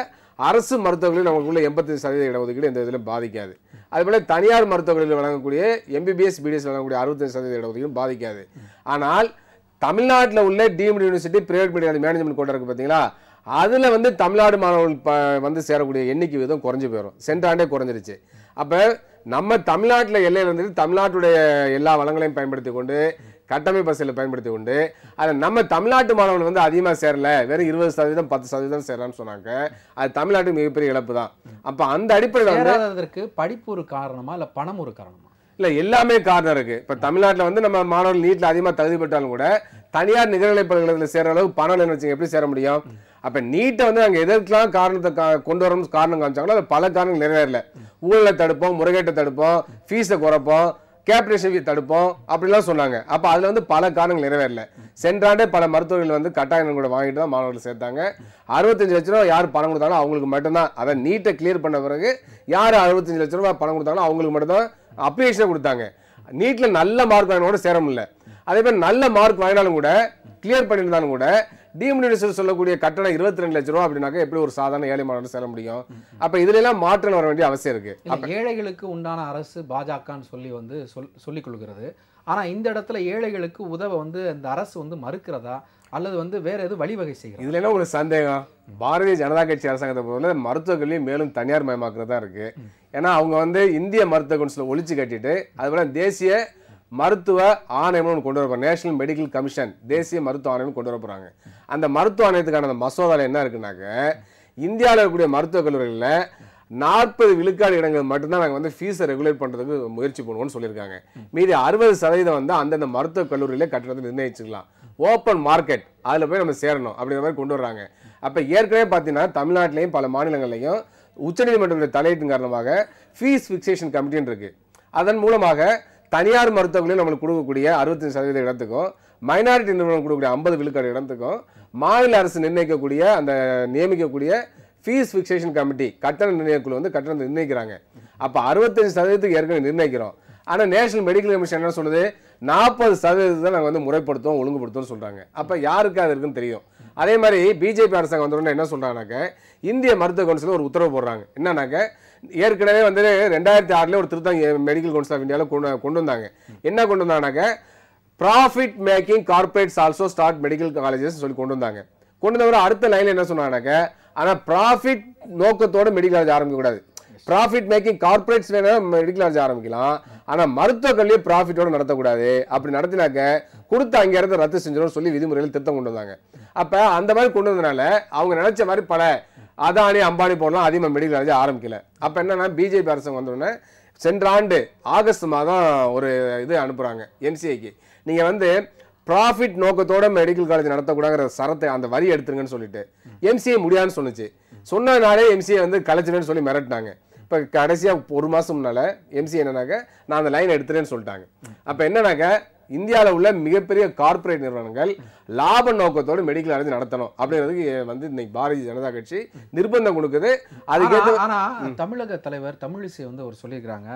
அரசு மருத்துவர்களில் நம்மளுக்குள்ள எண்பத்தஞ்சு சதவீத இடஒதுக்கீடு எந்த இதிலும் பாதிக்காது அதுபோல் தனியார் மருத்துவர்களில் வழங்கக்கூடிய எம்பிபிஎஸ் பிடிஎஸ் வழங்கக்கூடிய அறுபத்தஞ்சு சதவீத இடஒதுக்கீடு பாதிக்காது ஆனால் தமிழ்நாட்டில் உள்ள deemed university private media management கோட்டை இருக்குது பார்த்தீங்களா அதில் வந்து தமிழ்நாடு மாணவர்கள் வந்து சேரக்கூடிய எண்ணிக்கை விதம் குறைஞ்சி போயிடும் சென்ற ஆண்டே குறைஞ்சிருச்சு அப்போ நம்ம தமிழ்நாட்டில் எல்லையில் இருந்துட்டு தமிழ்நாட்டுடைய எல்லா வளங்களையும் பயன்படுத்தி கொண்டு கட்டமைப்பு வசதியில் பயன்படுத்தி உண்டு அதில் நம்ம தமிழ்நாட்டு மாணவர்கள் வந்து அதிகமாக சேரல வெறும் இருபது சதவீதம் பத்து சதவீதம் சேரலாம்னு சொன்னாங்க அது தமிழ்நாட்டுக்கு மிகப்பெரிய இழப்பு தான் அப்போ அந்த அடிப்படையில் படிப்பு ஒரு காரணமா இல்லை பணம் ஒரு காரணமா இல்லை எல்லாமே காரணம் இருக்குது இப்போ தமிழ்நாட்டில் வந்து நம்ம மாணவர்கள் நீட்டில் அதிகமாக தகுதி பெற்றாலும் கூட தனியார் நிகழ்நிலை பல்கலைகளில் சேர அளவு பணம் நினைச்சிங்க எப்படி சேர முடியும் அப்போ நீட்டை வந்து நாங்கள் எதற்கெல்லாம் காரணத்தை கொண்டு வரணும்னு காரணம் காமிச்சாங்களோ அது பல காரணங்கள் நிறைவேறல ஊழலை தடுப்போம் முறைகேட்டை தடுப்போம் ஃபீஸை குறைப்போம் கேப்ரேஷவி தடுப்போம் அப்படிலாம் சொன்னாங்க அப்போ அதில் வந்து பல காரணங்கள் நிறைவேறல சென்றாண்டே பல மருத்துவர்கள் வந்து கட்டாயம் கூட வாங்கிட்டு தான் மாணவர்கள் சேர்த்தாங்க அறுபத்தஞ்சு லட்ச ரூபா யார் பணம் கொடுத்தாலும் அவங்களுக்கு மட்டும்தான் அதை நீட்டை கிளியர் பண்ண பிறகு யார் அறுபத்தஞ்சு லட்ச ரூபா பணம் கொடுத்தாலும் அவங்களுக்கு மட்டும்தான் அப்ளிகேஷனை கொடுத்தாங்க நீட்டில் நல்ல மார்க் வாங்கினோட சேர முடியல அதே மாதிரி நல்ல மார்க் வாங்கினாலும் கூட கிளியர் பண்ணியிருந்தாலும் கூட டிமினிஸ்டர் சொல்லக்கூடிய கட்டணம் இருபத்தி ரெண்டு லட்சம் ரூபா அப்படின்னாக்க எப்படி ஒரு சாதாரண ஏழை மாணவர் செல்ல முடியும் அப்ப இதுல எல்லாம் மாற்றம் வர வேண்டிய அவசியம் இருக்கு ஏழைகளுக்கு உண்டான அரசு பாஜகன்னு சொல்லி வந்து சொல் சொல்லிக் கொள்கிறது ஆனா இந்த இடத்துல ஏழைகளுக்கு உதவ வந்து இந்த அரசு வந்து மறுக்கிறதா அல்லது வந்து வேற எதுவும் வழிவகை செய்யும் இதுல என்ன ஒரு சந்தேகம் பாரதிய ஜனதா கட்சி அரசாங்கத்தை பொறுத்தவரை மருத்துவக்கல்வியும் மேலும் தனியார் மயமாக்குறதா இருக்கு ஏன்னா அவங்க வந்து இந்திய மருத்துவ கவுன்சில ஒழிச்சு கட்டிட்டு அது தேசிய மருத்துவ ஆணையம் ஒன்று கொண்டு வர நேஷனல் மெடிக்கல் கமிஷன் தேசிய மருத்துவ ஆணையம் கொண்டு வர போகிறாங்க அந்த மருத்துவ ஆணையத்துக்கான அந்த மசோதாவில் என்ன இருக்குன்னாக்க இந்தியாவில் இருக்கக்கூடிய மருத்துவக் கல்லூரிகளில் நாற்பது விழுக்காடு இடங்கள் மட்டும்தான் நாங்கள் வந்து ஃபீஸை ரெகுலேட் பண்ணுறதுக்கு முயற்சி பண்ணுவோம்னு சொல்லியிருக்காங்க மீதி அறுபது சதவீதம் வந்து அந்தந்த மருத்துவக் கல்லூரியிலே கட்டணத்தை நிர்ணயிச்சுக்கலாம் ஓப்பன் மார்க்கெட் அதில் போய் நம்ம சேரணும் அப்படிங்கிற மாதிரி கொண்டு வர்றாங்க அப்போ ஏற்கனவே பார்த்தீங்கன்னா தமிழ்நாட்டிலையும் பல மாநிலங்கள்லையும் உச்சநீதிமன்றத்துடைய தலையீட்டின் காரணமாக ஃபீஸ் ஃபிக்சேஷன் கமிட்டின்னு இருக்குது அதன் மூலமாக தனியார் மருத்துவங்களையும் நம்மளுக்கு கொடுக்கக்கூடிய அறுபத்தஞ்சு சதவீத இடத்துக்கும் மைனாரிட்டி நிறுவனம் கொடுக்கக்கூடிய ஐம்பது விழுக்காடு இடத்துக்கும் மாநில அரசு நிர்ணயிக்கக்கூடிய அந்த நியமிக்கக்கூடிய ஃபீஸ் ஃபிக்ஸேஷன் கமிட்டி கட்டண நிர்ணயக்குழு வந்து கட்டணத்தை நிர்ணயிக்கிறாங்க அப்போ அறுபத்தஞ்சு சதவீதத்துக்கு ஏற்கனவே நிர்ணயிக்கிறோம் ஆனால் நேஷனல் மெடிக்கல் கமிஷன் என்ன சொல்லுது நாற்பது சதவீதத்தை நாங்கள் வந்து முறைப்படுத்தும் ஒழுங்குபடுத்துவோம்னு சொல்கிறாங்க அப்போ யாருக்கு அது இருக்குன்னு தெரியும் அதே மாதிரி பிஜேபி அரசாங்கம் வந்தோடனே என்ன சொல்கிறாங்கனாக்க இந்திய மருத்துவ கவுன்சில் ஒரு உத்தரவு போடுறாங்க என்னன்னாக்க ஏற்கனவே வந்து ரெண்டாயிரத்தி ஆறில் ஒரு திருத்தம் மெடிக்கல் கவுன்சில் ஆஃப் இந்தியாவில் கொண்டு கொண்டு வந்தாங்க என்ன கொண்டு வந்தாங்க profit making corporates also start medical colleges சொல்லி கொண்டு வந்தாங்க கொண்டு வந்தவரை அடுத்த லைனில் என்ன சொன்னாங்க ஆனால் ப்ராஃபிட் நோக்கத்தோட மெடிக்கல் காலேஜ் ஆரம்பிக்கக்கூடாது ப்ராஃபிட் மேக்கிங் கார்பரேட்ஸ் வேணால் மெடிக்கல் காலேஜ் ஆரம்பிக்கலாம் ஆனால் மருத்துவக் கல்வியை ப்ராஃபிட்டோடு நடத்தக்கூடாது அப்படி நடத்தினாக்க கொடுத்த அங்கேருந்து ரத்து செஞ்சிடும் சொல்லி விதிமுறைகள் திருத்தம் கொண்டு வந்தாங்க அப்போ அந்த மாதிரி கொண்டு வந்தனால அவங்க நினச்ச மாதிரி பல அதானி அம்பானி போடலாம் அதிகமாக மெடிக்கல் காலேஜ் ஆரம்பிக்கல அப்போ என்னென்னா பிஜேபி அரசு வந்தோடனே சென்ற ஆண்டு ஆகஸ்ட் மாதம் ஒரு இது அனுப்புகிறாங்க எம்சிஐக்கு நீங்கள் வந்து ப்ராஃபிட் நோக்கத்தோடு மெடிக்கல் காலேஜ் நடத்தக்கூடாங்கிற சரத்தை அந்த வரி எடுத்துருங்கன்னு சொல்லிட்டு எம்சிஏ முடியாதுன்னு சொன்னிச்சு சொன்னனாலே எம்சிஏ வந்து கலைச்சிடன்னு சொல்லி மிரட்டினாங்க இப்போ கடைசியாக ஒரு மாதம் முன்னால் எம்சிஏ என்னன்னாக்க நான் அந்த லைன் எடுத்துறேன்னு சொல்லிட்டாங்க அப்போ என்னன்னாக்க இந்தியாவில் உள்ள மிகப்பெரிய கார்ப்பரேட் நிறுவனங்கள் லாப நோக்கத்தோடு மெடிக்கல் அடைஞ்சு நடத்தணும் அப்படிங்கிறதுக்கு வந்து இன்னைக்கு பாரதிய ஜனதா கட்சி நிர்பந்தம் கொடுக்குது அதுக்கு ஆனால் தமிழக தலைவர் தமிழிசை வந்து அவர் சொல்லியிருக்கிறாங்க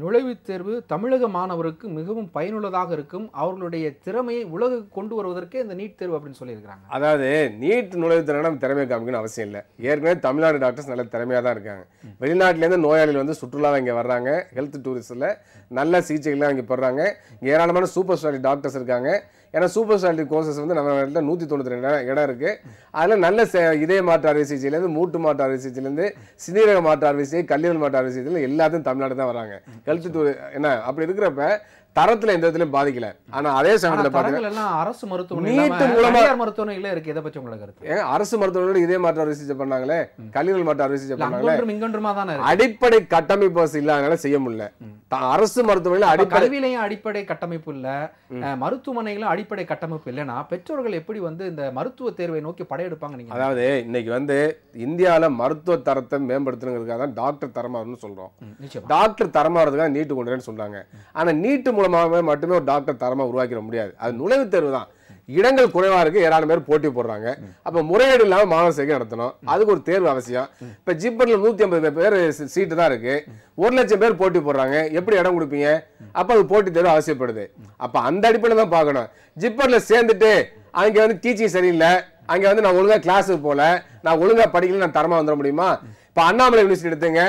நுழைவுத் தேர்வு தமிழக மாணவருக்கு மிகவும் பயனுள்ளதாக இருக்கும் அவர்களுடைய திறமையை உலகுக்கு கொண்டு வருவதற்கே இந்த நீட் தேர்வு அப்படின்னு சொல்லியிருக்காங்க அதாவது நீட் நுழைவுத் திறனை நம்ம திறமையை காமிக்கணும் அவசியம் இல்லை ஏற்கனவே தமிழ்நாடு டாக்டர்ஸ் நல்ல திறமையாக தான் இருக்காங்க வெளிநாட்டிலேருந்து நோயாளிகள் வந்து சுற்றுலா இங்கே வர்றாங்க ஹெல்த் டூரிஸ்டில் நல்ல சிகிச்சைகள்லாம் இங்கே போடுறாங்க ஏராளமான சூப்பர் ஸ்டாரி டாக்டர்ஸ் இருக்காங்க ஏன்னா சூப்பர் ஸ்டாலிட்டி கோர்சஸ் வந்து நம்ம இடத்துல நூற்றி தொண்ணூற்றி ரெண்டு இடம் இருக்குது அதில் நல்ல இதய மாற்று அறுவை சிகிச்சையிலேருந்து மூட்டு மாற்று அறுவை சிகிச்சையிலேருந்து சிறுநீரக மாற்று அறுவை சிகிச்சை கல்லீரல் மாற்று அறுவை சிகிச்சையில் எல்லாத்தையும் தமிழ்நாடு தான் வராங்க ஹெல்த் என்ன அப்படி இருக்கிறப்ப தரத்துல எந்த இதுலயும் பாதிக்கல ஆனா அதே சமயத்துல பாத்தீங்கன்னா அரசு மருத்துவமனை மூலமா இருக்கு இதை பத்தி உங்களுக்கு கருத்து அரசு மருத்துவமனை இதே மாற்றம் அரிசி பண்ணாங்களே கல்லீரல் மாற்றம் அரிசி பண்ணாங்களே அடிப்படை கட்டமைப்பு வசதி இல்லாதனால செய்ய முடியல அரசு மருத்துவமனையில அடிப்படை கல்வியிலையும் அடிப்படை கட்டமைப்பு இல்ல மருத்துவமனைகளும் அடிப்படை கட்டமைப்பு இல்லைன்னா பெற்றோர்கள் எப்படி வந்து இந்த மருத்துவ தேர்வை நோக்கி படையெடுப்பாங்க நீங்க அதாவது இன்னைக்கு வந்து இந்தியாவில மருத்துவ தரத்தை மேம்படுத்தணுங்கிறதுக்காக தான் டாக்டர் தரமாறுன்னு சொல்றோம் டாக்டர் தரமாறதுக்காக நீட்டு கொண்டு சொல்றாங்க ஆனா நீட்டு மூலமாகவே மட்டுமே ஒரு டாக்டர் தரமாக உருவாக்கிட முடியாது அது நுழைவுத் தேர்வு தான் இடங்கள் குறைவாக இருக்குது ஏராளம் பேர் போட்டி போடுறாங்க அப்போ முறையீடு இல்லாமல் மாணவர் சேர்க்கை நடத்தணும் அதுக்கு ஒரு தேர்வு அவசியம் இப்போ ஜிப்பரில் நூற்றி ஐம்பது பேர் சீட்டு தான் இருக்குது ஒரு லட்சம் பேர் போட்டி போடுறாங்க எப்படி இடம் கொடுப்பீங்க அப்போ அது போட்டி தேர்வு அவசியப்படுது அப்போ அந்த அடிப்படையில் தான் பார்க்கணும் ஜிப்பரில் சேர்ந்துட்டு அங்கே வந்து டீச்சிங் சரியில்லை அங்கே வந்து நான் ஒழுங்காக கிளாஸுக்கு போகல நான் ஒழுங்காக படிக்கல நான் தரமாக வந்துட முடியுமா இப்போ அண்ணாமலை யூனிவர்சிட்டி எடுத்துங்க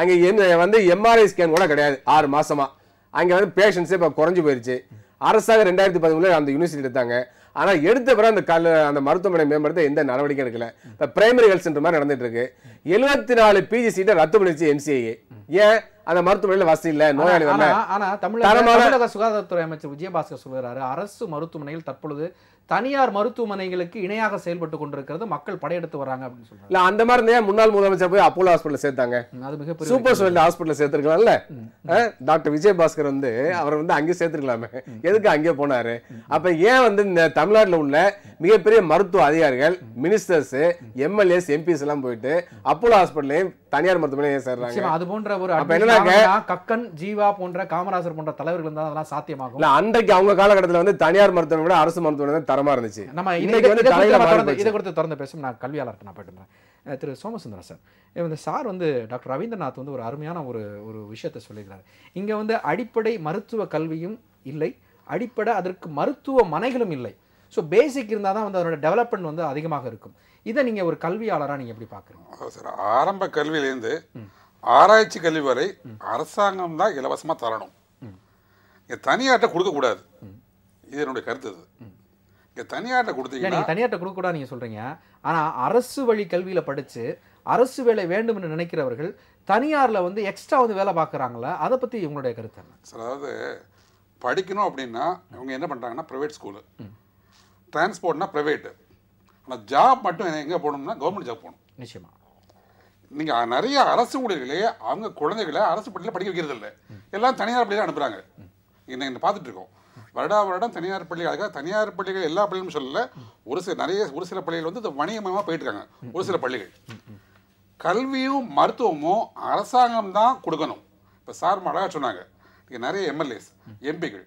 அங்கே வந்து எம்ஆர்ஐ ஸ்கேன் கூட கிடையாது ஆறு மாசமா அங்கே வந்து பேஷன்ஸே இப்போ குறைஞ்சி போயிருச்சு அரசாக ரெண்டாயிரத்தி பதிமூணுல அந்த யூனிவர்சிட்டி எடுத்தாங்க ஆனால் எடுத்த பிறகு அந்த கல் அந்த மருத்துவமனை மேம்படுத்த எந்த நடவடிக்கையும் எடுக்கல இப்போ பிரைமரி ஹெல்த் சென்டர் மாதிரி நடந்துட்டு இருக்கு எழுபத்தி நாலு பிஜி சீட்டை ரத்து பண்ணிச்சு என்சிஐ ஏன் அந்த மருத்துவமனையில் வசதி இல்லை நோயாளி ஆனா தமிழக சுகாதாரத்துறை அமைச்சர் விஜயபாஸ்கர் சொல்கிறாரு அரசு மருத்துவமனையில் தற்பொழுது தனியார் மருத்துவமனைகளுக்கு இணையாக செயல்பட்டு கொண்டிருக்கிறது மக்கள் படையெடுத்து வராங்க அப்படின்னு அந்த மாதிரி இருந்தா முன்னாள் முதலமைச்சர் போய் அப்போலோ ஹாஸ்பிட்டல் சேர்த்தாங்க அது மிகப்பெரிய சூப்பர் ஸ்பெஷல் ஹாஸ்பிட்டல் சேர்த்திருக்கலாம்ல டாக்டர் விஜயபாஸ்கர் வந்து அவர் வந்து அங்கே சேர்த்துருக்கலாமே எதுக்கு அங்கே போனாரு அப்ப ஏன் வந்து இந்த தமிழ்நாட்டில் உள்ள மிகப்பெரிய மருத்துவ அதிகாரிகள் மினிஸ்டர்ஸ் எம்எல்ஏஸ் எம்பிஸ் எல்லாம் போயிட்டு அப்போலோ ஹாஸ்பிட்டலையும் தனியார் மருத்துவமனையே சேர்றாங்க அது போன்ற ஒரு என்னன்னாங்க கக்கன் ஜீவா போன்ற காமராஜர் போன்ற தலைவர்கள் தான் அதெல்லாம் சாத்தியமாகும் இல்ல அன்றைக்கு அவங்க காலகட்டத்தில் வந்து தனியார் மருத்துவமனை விட அரசு மருத்துவமனை தான் தரமா இருந்துச்சு நம்ம இன்னைக்கு இதை கொடுத்து திறந்து பேசும் நான் கல்வியாளர் நான் போயிட்டு திரு சோமசுந்தரா சார் இந்த சார் வந்து டாக்டர் ரவீந்திரநாத் வந்து ஒரு அருமையான ஒரு ஒரு விஷயத்தை சொல்லியிருக்கிறார் இங்க வந்து அடிப்படை மருத்துவ கல்வியும் இல்லை அடிப்படை அதற்கு மருத்துவ மனைகளும் இல்லை ஸோ பேசிக் இருந்தால் தான் வந்து அதனோட டெவலப்மெண்ட் வந்து அதிகமாக இருக்கும் இதை நீங்கள் ஒரு கல்வியாளராக நீங்கள் எப்படி பார்க்குறீங்க சார் ஆரம்ப கல்வியிலேருந்து ஆராய்ச்சி கல்வி வரை அரசாங்கம் தான் இலவசமாக தரணும் இங்கே தனியார்ட்ட கொடுக்கக்கூடாது இது என்னுடைய கருத்து இது இங்கே தனியார்ட்ட நீங்கள் தனியார்ட்ட கொடுக்கக்கூடாது நீங்கள் சொல்கிறீங்க ஆனால் அரசு வழி கல்வியில் படித்து அரசு வேலை வேண்டும் என்று நினைக்கிறவர்கள் தனியாரில் வந்து எக்ஸ்ட்ரா வந்து வேலை பார்க்குறாங்களா அதை பற்றி இவங்களுடைய கருத்து என்ன சார் அதாவது படிக்கணும் அப்படின்னா இவங்க என்ன பண்ணுறாங்கன்னா ப்ரைவேட் ஸ்கூலு டிரான்ஸ்போர்ட்னா ப்ரைவேட்டு ஆனால் ஜாப் மட்டும் எங்கே போகணும்னா கவர்மெண்ட் ஜாப் போகணும் நிச்சயமா நீங்கள் நிறைய அரசு ஊழியர்களே அவங்க குழந்தைகளை அரசு பள்ளியில் படிக்க வைக்கிறது இல்லை எல்லாம் தனியார் பள்ளியில் அனுப்புகிறாங்க இன்னைக்கு பார்த்துட்டு இருக்கோம் வருடா வருடம் தனியார் பள்ளிகளாக தனியார் பள்ளிகள் எல்லா பள்ளியும் சொல்லல ஒரு சில நிறைய ஒரு சில பள்ளிகள் வந்து வணிகமயமாக போயிட்டு இருக்காங்க ஒரு சில பள்ளிகள் கல்வியும் மருத்துவமும் அரசாங்கம் தான் கொடுக்கணும் இப்போ சார் அழகாக சொன்னாங்க நிறைய எம்எல்ஏஸ் எம்பிகள்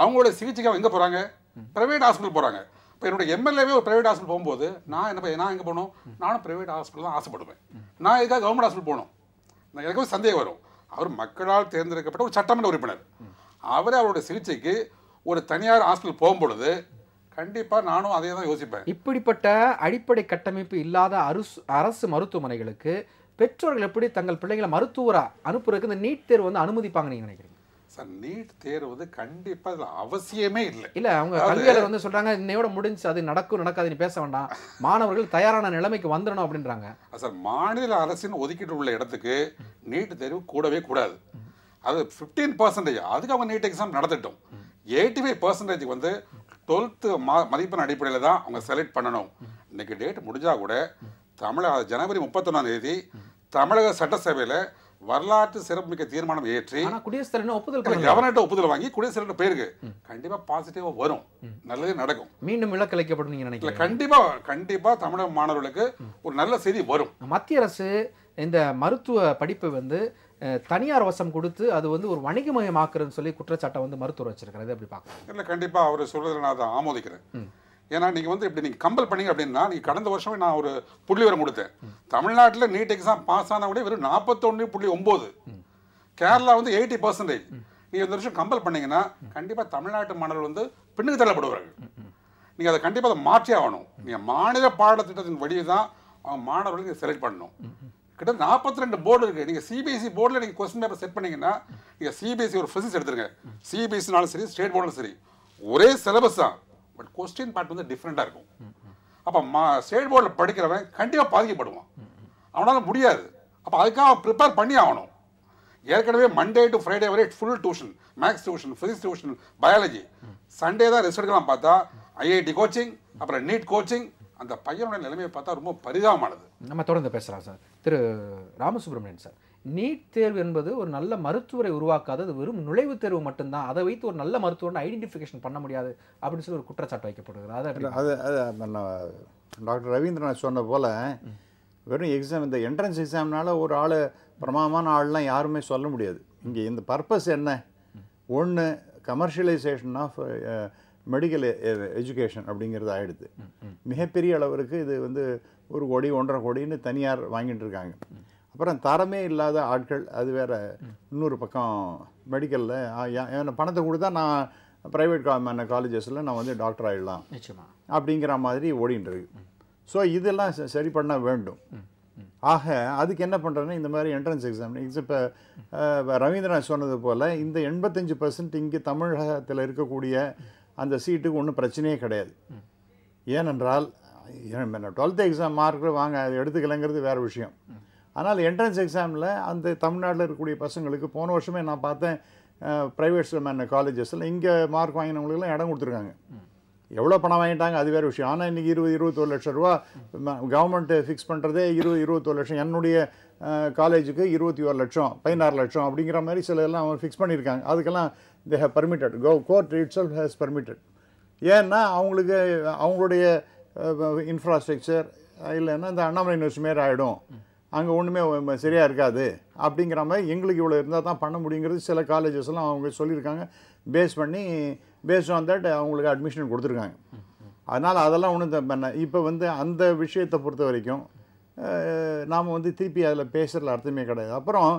அவங்களோட சிகிச்சைக்காக எங்கே போகிறாங்க ப்ரைவேட் ஹாஸ்பிட்டல் போகிறாங்க இப்போ என்னோடய எம்எல்ஏவே ஒரு ப்ரைவேட் ஹாஸ்பிட்டல் போகும்போது நான் என்ன நான் எங்கே போகணும் நானும் ப்ரைவேட் ஹாஸ்பிட்டல் தான் ஆசைப்படுவேன் நான் எதுக்காக கவர்மெண்ட் ஹாஸ்பிட்டல் போகணும் எனக்கு ஒரு சந்தேகம் வரும் அவர் மக்களால் தேர்ந்தெடுக்கப்பட்ட ஒரு சட்டமன்ற உறுப்பினர் அவர் அவருடைய சிகிச்சைக்கு ஒரு தனியார் ஹாஸ்பிட்டல் போகும்பொழுது கண்டிப்பாக நானும் அதே தான் யோசிப்பேன் இப்படிப்பட்ட அடிப்படை கட்டமைப்பு இல்லாத அரசு அரசு மருத்துவமனைகளுக்கு பெற்றோர்கள் எப்படி தங்கள் பிள்ளைகளை மருத்துவராக அனுப்புறதுக்கு இந்த நீட் தேர்வு வந்து அனுமதிப்பாங்க நீங்கள் நினைக்கிறீங்க சார் நீட் தேர்வு கண்டிப்பாக அதில் அவசியமே இல்லை இல்லை அவங்க கல்வியாளர் வந்து சொல்கிறாங்க இன்னையோட முடிஞ்சு அது நடக்கும் நடக்காது நீ பேச வேண்டாம் மாணவர்கள் தயாரான நிலைமைக்கு வந்துடணும் அப்படின்றாங்க சார் மாநில அரசின் ஒதுக்கீடு உள்ள இடத்துக்கு நீட் தேர்வு கூடவே கூடாது அது ஃபிஃப்டீன் பர்சன்டேஜ் அதுக்கு அவங்க நீட் எக்ஸாம் நடத்திட்டோம் எயிட்டி ஃபைவ் பர்சன்டேஜ் வந்து டுவெல்த்து ம மதிப்பெண் அடிப்படையில் தான் அவங்க செலக்ட் பண்ணணும் இன்னைக்கு டேட் முடிஞ்சால் கூட தமிழக ஜனவரி முப்பத்தொன்னாம் தேதி தமிழக சட்டசபையில் வரலாற்று சிறப்புமிக்க தீர்மானம் ஏற்றி குடியரசுத் தலைவர் ஒப்புதல் கவர்னர்கிட்ட ஒப்புதல் வாங்கி குடியரசுத் தலைவர் பேருக்கு கண்டிப்பா பாசிட்டிவா வரும் நல்லது நடக்கும் மீண்டும் இலக்கலைக்கப்படும் நீங்க நினைக்கிறீங்க கண்டிப்பா கண்டிப்பா தமிழக மாணவர்களுக்கு ஒரு நல்ல செய்தி வரும் மத்திய அரசு இந்த மருத்துவ படிப்பு வந்து தனியார் வசம் கொடுத்து அது வந்து ஒரு வணிகமயமாக்குறதுன்னு சொல்லி குற்றச்சாட்டை வந்து மருத்துவர் வச்சிருக்கிறது அப்படி பார்க்கலாம் இல்லை கண்டிப்பாக அவர் சொல்றதுல நான் அதை ஆமோதிக்கிறேன் ஏன்னா நீங்கள் வந்து இப்படி நீங்கள் கம்பல் பண்ணீங்க அப்படின்னா நீங்கள் கடந்த வருஷமே நான் ஒரு புள்ளி விவரம் கொடுத்தேன் தமிழ்நாட்டில் நீட் எக்ஸாம் பாஸ் ஆனவுடைய வெறும் நாற்பத்தொன்று புள்ளி ஒம்பது கேரளா வந்து எயிட்டி பர்சன்டேஜ் நீங்கள் இந்த வருஷம் கம்பல் பண்ணீங்கன்னா கண்டிப்பாக தமிழ்நாட்டு மாணவர்கள் வந்து பின்னுக்கு தள்ளப்படுவார்கள் நீங்கள் அதை கண்டிப்பாக அதை மாற்றி ஆகணும் நீங்கள் மாநில பாடத்திட்டத்தின் வழி தான் அவங்க மாணவர்களுக்கு செலக்ட் பண்ணணும் கிட்ட நாற்பத்தி ரெண்டு போர்டு இருக்குது நீங்கள் சிபிஎஸ்சி போர்டில் e நீங்கள் கொஸ்டின் பேப்பர் செட் பண்ணீங்கன்னா நீங்கள் சிபிஎஸ்சி e ஒரு ஃபிசிக்ஸ் எடுத்துருங்க சிபிஎஸ்சினாலும் e சரி ஸ்டேட் போர்டும் சரி ஒரே சிலபஸ் தான் பட் கொஸ்டின் பார்ட் வந்து டிஃப்ரெண்ட்டாக இருக்கும் அப்போ மா ஸ்டேட் போர்டில் படிக்கிறவன் கண்டிப்பாக பாதிக்கப்படுவான் அவனால் முடியாது அப்போ அதுக்காக அவன் ப்ரிப்பேர் பண்ணி ஆகணும் ஏற்கனவே மண்டே டு ஃப்ரைடே வரை full tuition maths tuition physics tuition biology Sunday தான் ரெஸ்ட் எடுக்கலாம் பார்த்தா ஐஐடி கோச்சிங் அப்புறம் நீட் கோச்சிங் அந்த பையனோட நிலைமையை பார்த்தா ரொம்ப பரிதாபமானது நம்ம தொடர்ந்து பேசுகிறான் sir Thiru Ramasubramanian sir NEET தேர்வு என்பது ஒரு நல்ல மருத்துவரை உருவாக்காதது வெறும் நுழைவுத் தேர்வு மட்டும்தான் அதை வைத்து ஒரு நல்ல மருத்துவரை ஐடென்டிஃபிகேஷன் பண்ண முடியாது அப்படின்னு சொல்லி ஒரு குற்றச்சாட்டு வைக்கப்படுகிறது அது அது டாக்டர் ரவீந்திரநாத் சொன்ன போல் வெறும் எக்ஸாம் இந்த என்ட்ரன்ஸ் எக்ஸாம்னால ஒரு ஆள் பிரமாதமான ஆள்லாம் யாருமே சொல்ல முடியாது இங்கே இந்த பர்பஸ் என்ன ஒன்று கமர்ஷியலைசேஷன் ஆஃப் மெடிக்கல் எஜுகேஷன் அப்படிங்கிறது ஆகிடுது மிகப்பெரிய அளவிற்கு இது வந்து ஒரு கோடி ஒன்றரை கோடின்னு தனியார் வாங்கிட்டு இருக்காங்க அப்புறம் தரமே இல்லாத ஆட்கள் அது வேற இன்னொரு பக்கம் மெடிக்கலில் ஏன்னா பணத்தை கொடுத்தா நான் ப்ரைவேட் காலேஜஸில் நான் வந்து டாக்டர் ஆகிடலாம் அப்படிங்கிற மாதிரி ஓடின்னு இருக்கு ஸோ இதெல்லாம் சரி பண்ண வேண்டும் ஆக அதுக்கு என்ன பண்ணுறதுன்னா இந்த மாதிரி என்ட்ரன்ஸ் எக்ஸாம் இப்போ ரவீந்திரநாத் சொன்னது போல் இந்த எண்பத்தஞ்சு பர்சன்ட் இங்கே தமிழகத்தில் இருக்கக்கூடிய அந்த சீட்டுக்கு ஒன்றும் பிரச்சனையே கிடையாது ஏனென்றால் டுவெல்த் எக்ஸாம் மார்க்கு வாங்க அது எடுத்துக்கலங்கிறது வேறு விஷயம் ஆனால் என்ட்ரன்ஸ் எக்ஸாமில் அந்த தமிழ்நாட்டில் இருக்கக்கூடிய பசங்களுக்கு போன வருஷமே நான் பார்த்தேன் ப்ரைவேட் காலேஜஸில் இங்கே மார்க் வாங்கினவங்களுக்குலாம் இடம் கொடுத்துருக்காங்க எவ்வளோ பணம் வாங்கிட்டாங்க அது வேறு விஷயம் ஆனால் இன்றைக்கி இருபது இருபத்தோரு லட்சம் ரூபா கவர்மெண்ட்டு ஃபிக்ஸ் பண்ணுறதே இருபது இருபத்தோரு லட்சம் என்னுடைய காலேஜுக்கு இருபத்தி ஒரு லட்சம் பதினாறு லட்சம் அப்படிங்கிற மாதிரி சில எல்லாம் அவங்க ஃபிக்ஸ் பண்ணியிருக்காங்க அதுக்கெல்லாம் they have permitted go court itself has permitted ஏன்னா அவங்களுக்கு அவங்களுடைய இன்ஃப்ராஸ்ட்ரக்சர் இல்லைன்னா இந்த அண்ணாமலை யூனிவர்சிட்டி மாரி ஆகிடும் அங்கே ஒன்றுமே சரியாக இருக்காது அப்படிங்கிற மாதிரி எங்களுக்கு இவ்வளோ இருந்தால் தான் பண்ண முடியுங்கிறது சில காலேஜஸ்லாம் அவங்க சொல்லியிருக்காங்க பேஸ் பண்ணி பேஸ் ஆன் தட் அவங்களுக்கு அட்மிஷன் கொடுத்துருக்காங்க அதனால் அதெல்லாம் ஒன்றும் பண்ண இப்போ வந்து அந்த விஷயத்தை பொறுத்த வரைக்கும் நாம் வந்து திருப்பி அதில் பேசுகிறதுல அர்த்தமே கிடையாது அப்புறம்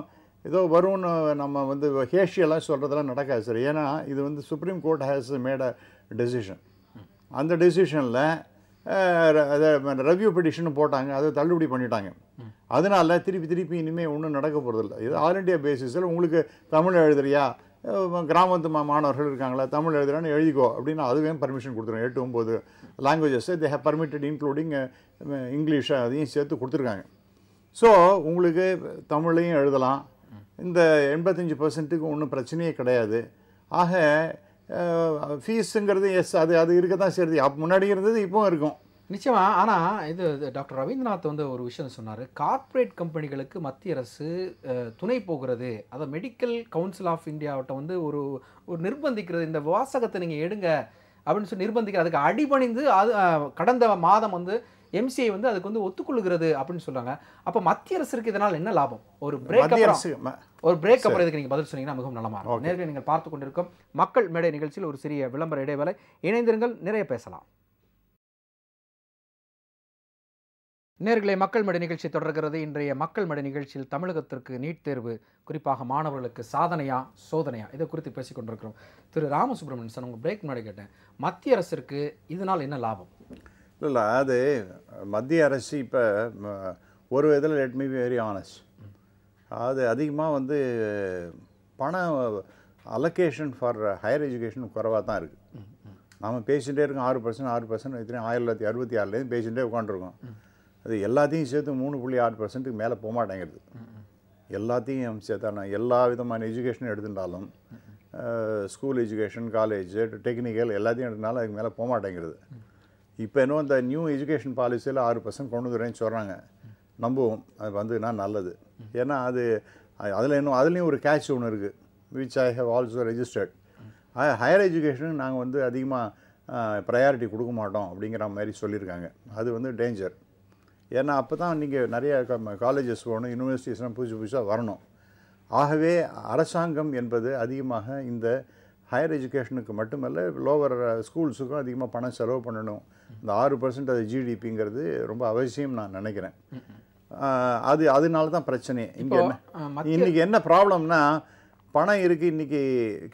ஏதோ வரும்னு நம்ம வந்து ஹேஷியெல்லாம் சொல்கிறதெல்லாம் நடக்காது சார் ஏன்னா இது வந்து supreme court has made a decision அந்த டெசிஷனில் அதை ரெவ்யூ பெடிஷன் போட்டாங்க அதை தள்ளுபடி பண்ணிட்டாங்க அதனால் திருப்பி திருப்பி இனிமேல் ஒன்றும் நடக்க போகிறதில்ல இது ஆல் இண்டியா பேசிஸில் உங்களுக்கு தமிழ் எழுதுறியா கிராமத்து மா மாணவர்கள் இருக்காங்களா தமிழ் எழுதுறானு எழுதிக்கோ அப்படின்னு அதுவே பர்மிஷன் கொடுத்துருவோம் எட்டு ஒம்பது languages they have permitted including இங்கிலீஷை அதையும் சேர்த்து கொடுத்துருக்காங்க ஸோ உங்களுக்கு தமிழையும் எழுதலாம் இந்த எண்பத்தஞ்சு பர்சன்ட்டுக்கு ஒன்றும் பிரச்சனையே கிடையாது ஆக ஃபீஸுங்கிறது எஸ் அது அது இருக்க தான் சரி முன்னாடி இருந்தது இப்போவும் இருக்கும் நிச்சயமா ஆனால் இது டாக்டர் ரவீந்திரநாத் வந்து ஒரு விஷயம் சொன்னார் கார்ப்பரேட் கம்பெனிகளுக்கு மத்திய அரசு துணை போகிறது அதை மெடிக்கல் கவுன்சில் ஆஃப் இந்தியாவிட்ட வந்து ஒரு ஒரு நிர்பந்திக்கிறது இந்த வாசகத்தை நீங்கள் எடுங்க அப்படின்னு சொல்லி நிர்பந்திக்கிற அதுக்கு அடிபணிந்து அது கடந்த மாதம் வந்து எம்சிஐ வந்து அதுக்கு வந்து ஒத்துக்கொள்கிறது அப்படின்னு சொல்றாங்க அப்போ மத்திய அரசுக்கு இதனால் என்ன லாபம் ஒரு பிரேக் ஒரு பிரேக் அப்புறம் இதுக்கு நீங்கள் பதில் சொன்னீங்கன்னா மிகவும் நலமா நேரில் நீங்கள் பார்த்து கொண்டிருக்கும் மக்கள் மேடை நிகழ்ச்சியில் ஒரு சிறிய விளம்பர இடைவேளை இணைந்திருங்கள் நிறைய பேசலாம் நேர்களை மக்கள் மடை நிகழ்ச்சி தொடர்கிறது இன்றைய மக்கள் மடை நிகழ்ச்சியில் தமிழகத்திற்கு நீட் தேர்வு குறிப்பாக மாணவர்களுக்கு சாதனையா சோதனையா இதை குறித்து பேசிக் கொண்டிருக்கிறோம் திரு ராமசுப்ரமணியன் சார் உங்கள் பிரேக் முன்னாடி கேட்டேன் மத்திய அரசிற்கு இதனால் என்ன லாபம் இல்லை அது மத்திய அரசு இப்போ ஒரு விதத்தில் லெட் மீ வெரி ஆனஸ்ட் அது அதிகமாக வந்து பண அலோகேஷன் ஃபார் ஹையர் எஜுகேஷன் குறைவாக தான் இருக்குது நம்ம பேசிகிட்டே இருக்கோம் ஆறு பர்சன்ட் ஆறு பர்சன்ட் இத்தனை ஆயிரத்தி தொள்ளாயிரத்தி அறுபத்தி ஆறுலேருந்து பேசிகிட்டே உட்காந்துருக்கோம் அது எல்லாத்தையும் சேர்த்து மூணு புள்ளி ஆறு பர்சன்ட்டுக்கு மேலே போக எல்லாத்தையும் சேர்த்தான எல்லா விதமான எஜுகேஷனும் எடுத்துட்டாலும் ஸ்கூல் எஜுகேஷன் காலேஜ் டெக்னிக்கல் எல்லாத்தையும் எடுத்தனால அதுக்கு மேலே போக இப்போ இன்னும் இந்த நியூ எஜுகேஷன் பாலிசியில் ஆறு பர்சன்ட் கொண்டு வரேன்னு சொல்கிறாங்க நம்புவோம் அது வந்ததுன்னா நல்லது ஏன்னா அது அதில் இன்னும் அதுலேயும் ஒரு கேட்ச் ஒன்று இருக்குது which I have also registered higher எஜுகேஷனுக்கு நாங்கள் வந்து அதிகமாக ப்ரையாரிட்டி கொடுக்க மாட்டோம் அப்படிங்கிற மாதிரி சொல்லியிருக்காங்க அது வந்து டேஞ்சர் ஏன்னா அப்போ தான் நீங்கள் நிறைய காலேஜஸ் போகணும் யூனிவர்சிட்டிஸ்லாம் புதுசு புதுசாக வரணும் ஆகவே அரசாங்கம் என்பது அதிகமாக இந்த ஹையர் எஜுகேஷனுக்கு மட்டுமல்ல லோவர் ஸ்கூல்ஸுக்கும் அதிகமாக பணம் செலவு பண்ணணும் இந்த ஆறு பர்சன்ட் அது ஜிடிபிங்கிறது ரொம்ப அவசியம் நான் நினைக்கிறேன் அது அதனால தான் பிரச்சனை இங்கே என்ன இன்றைக்கி என்ன ப்ராப்ளம்னா பணம் இருக்குது இன்றைக்கி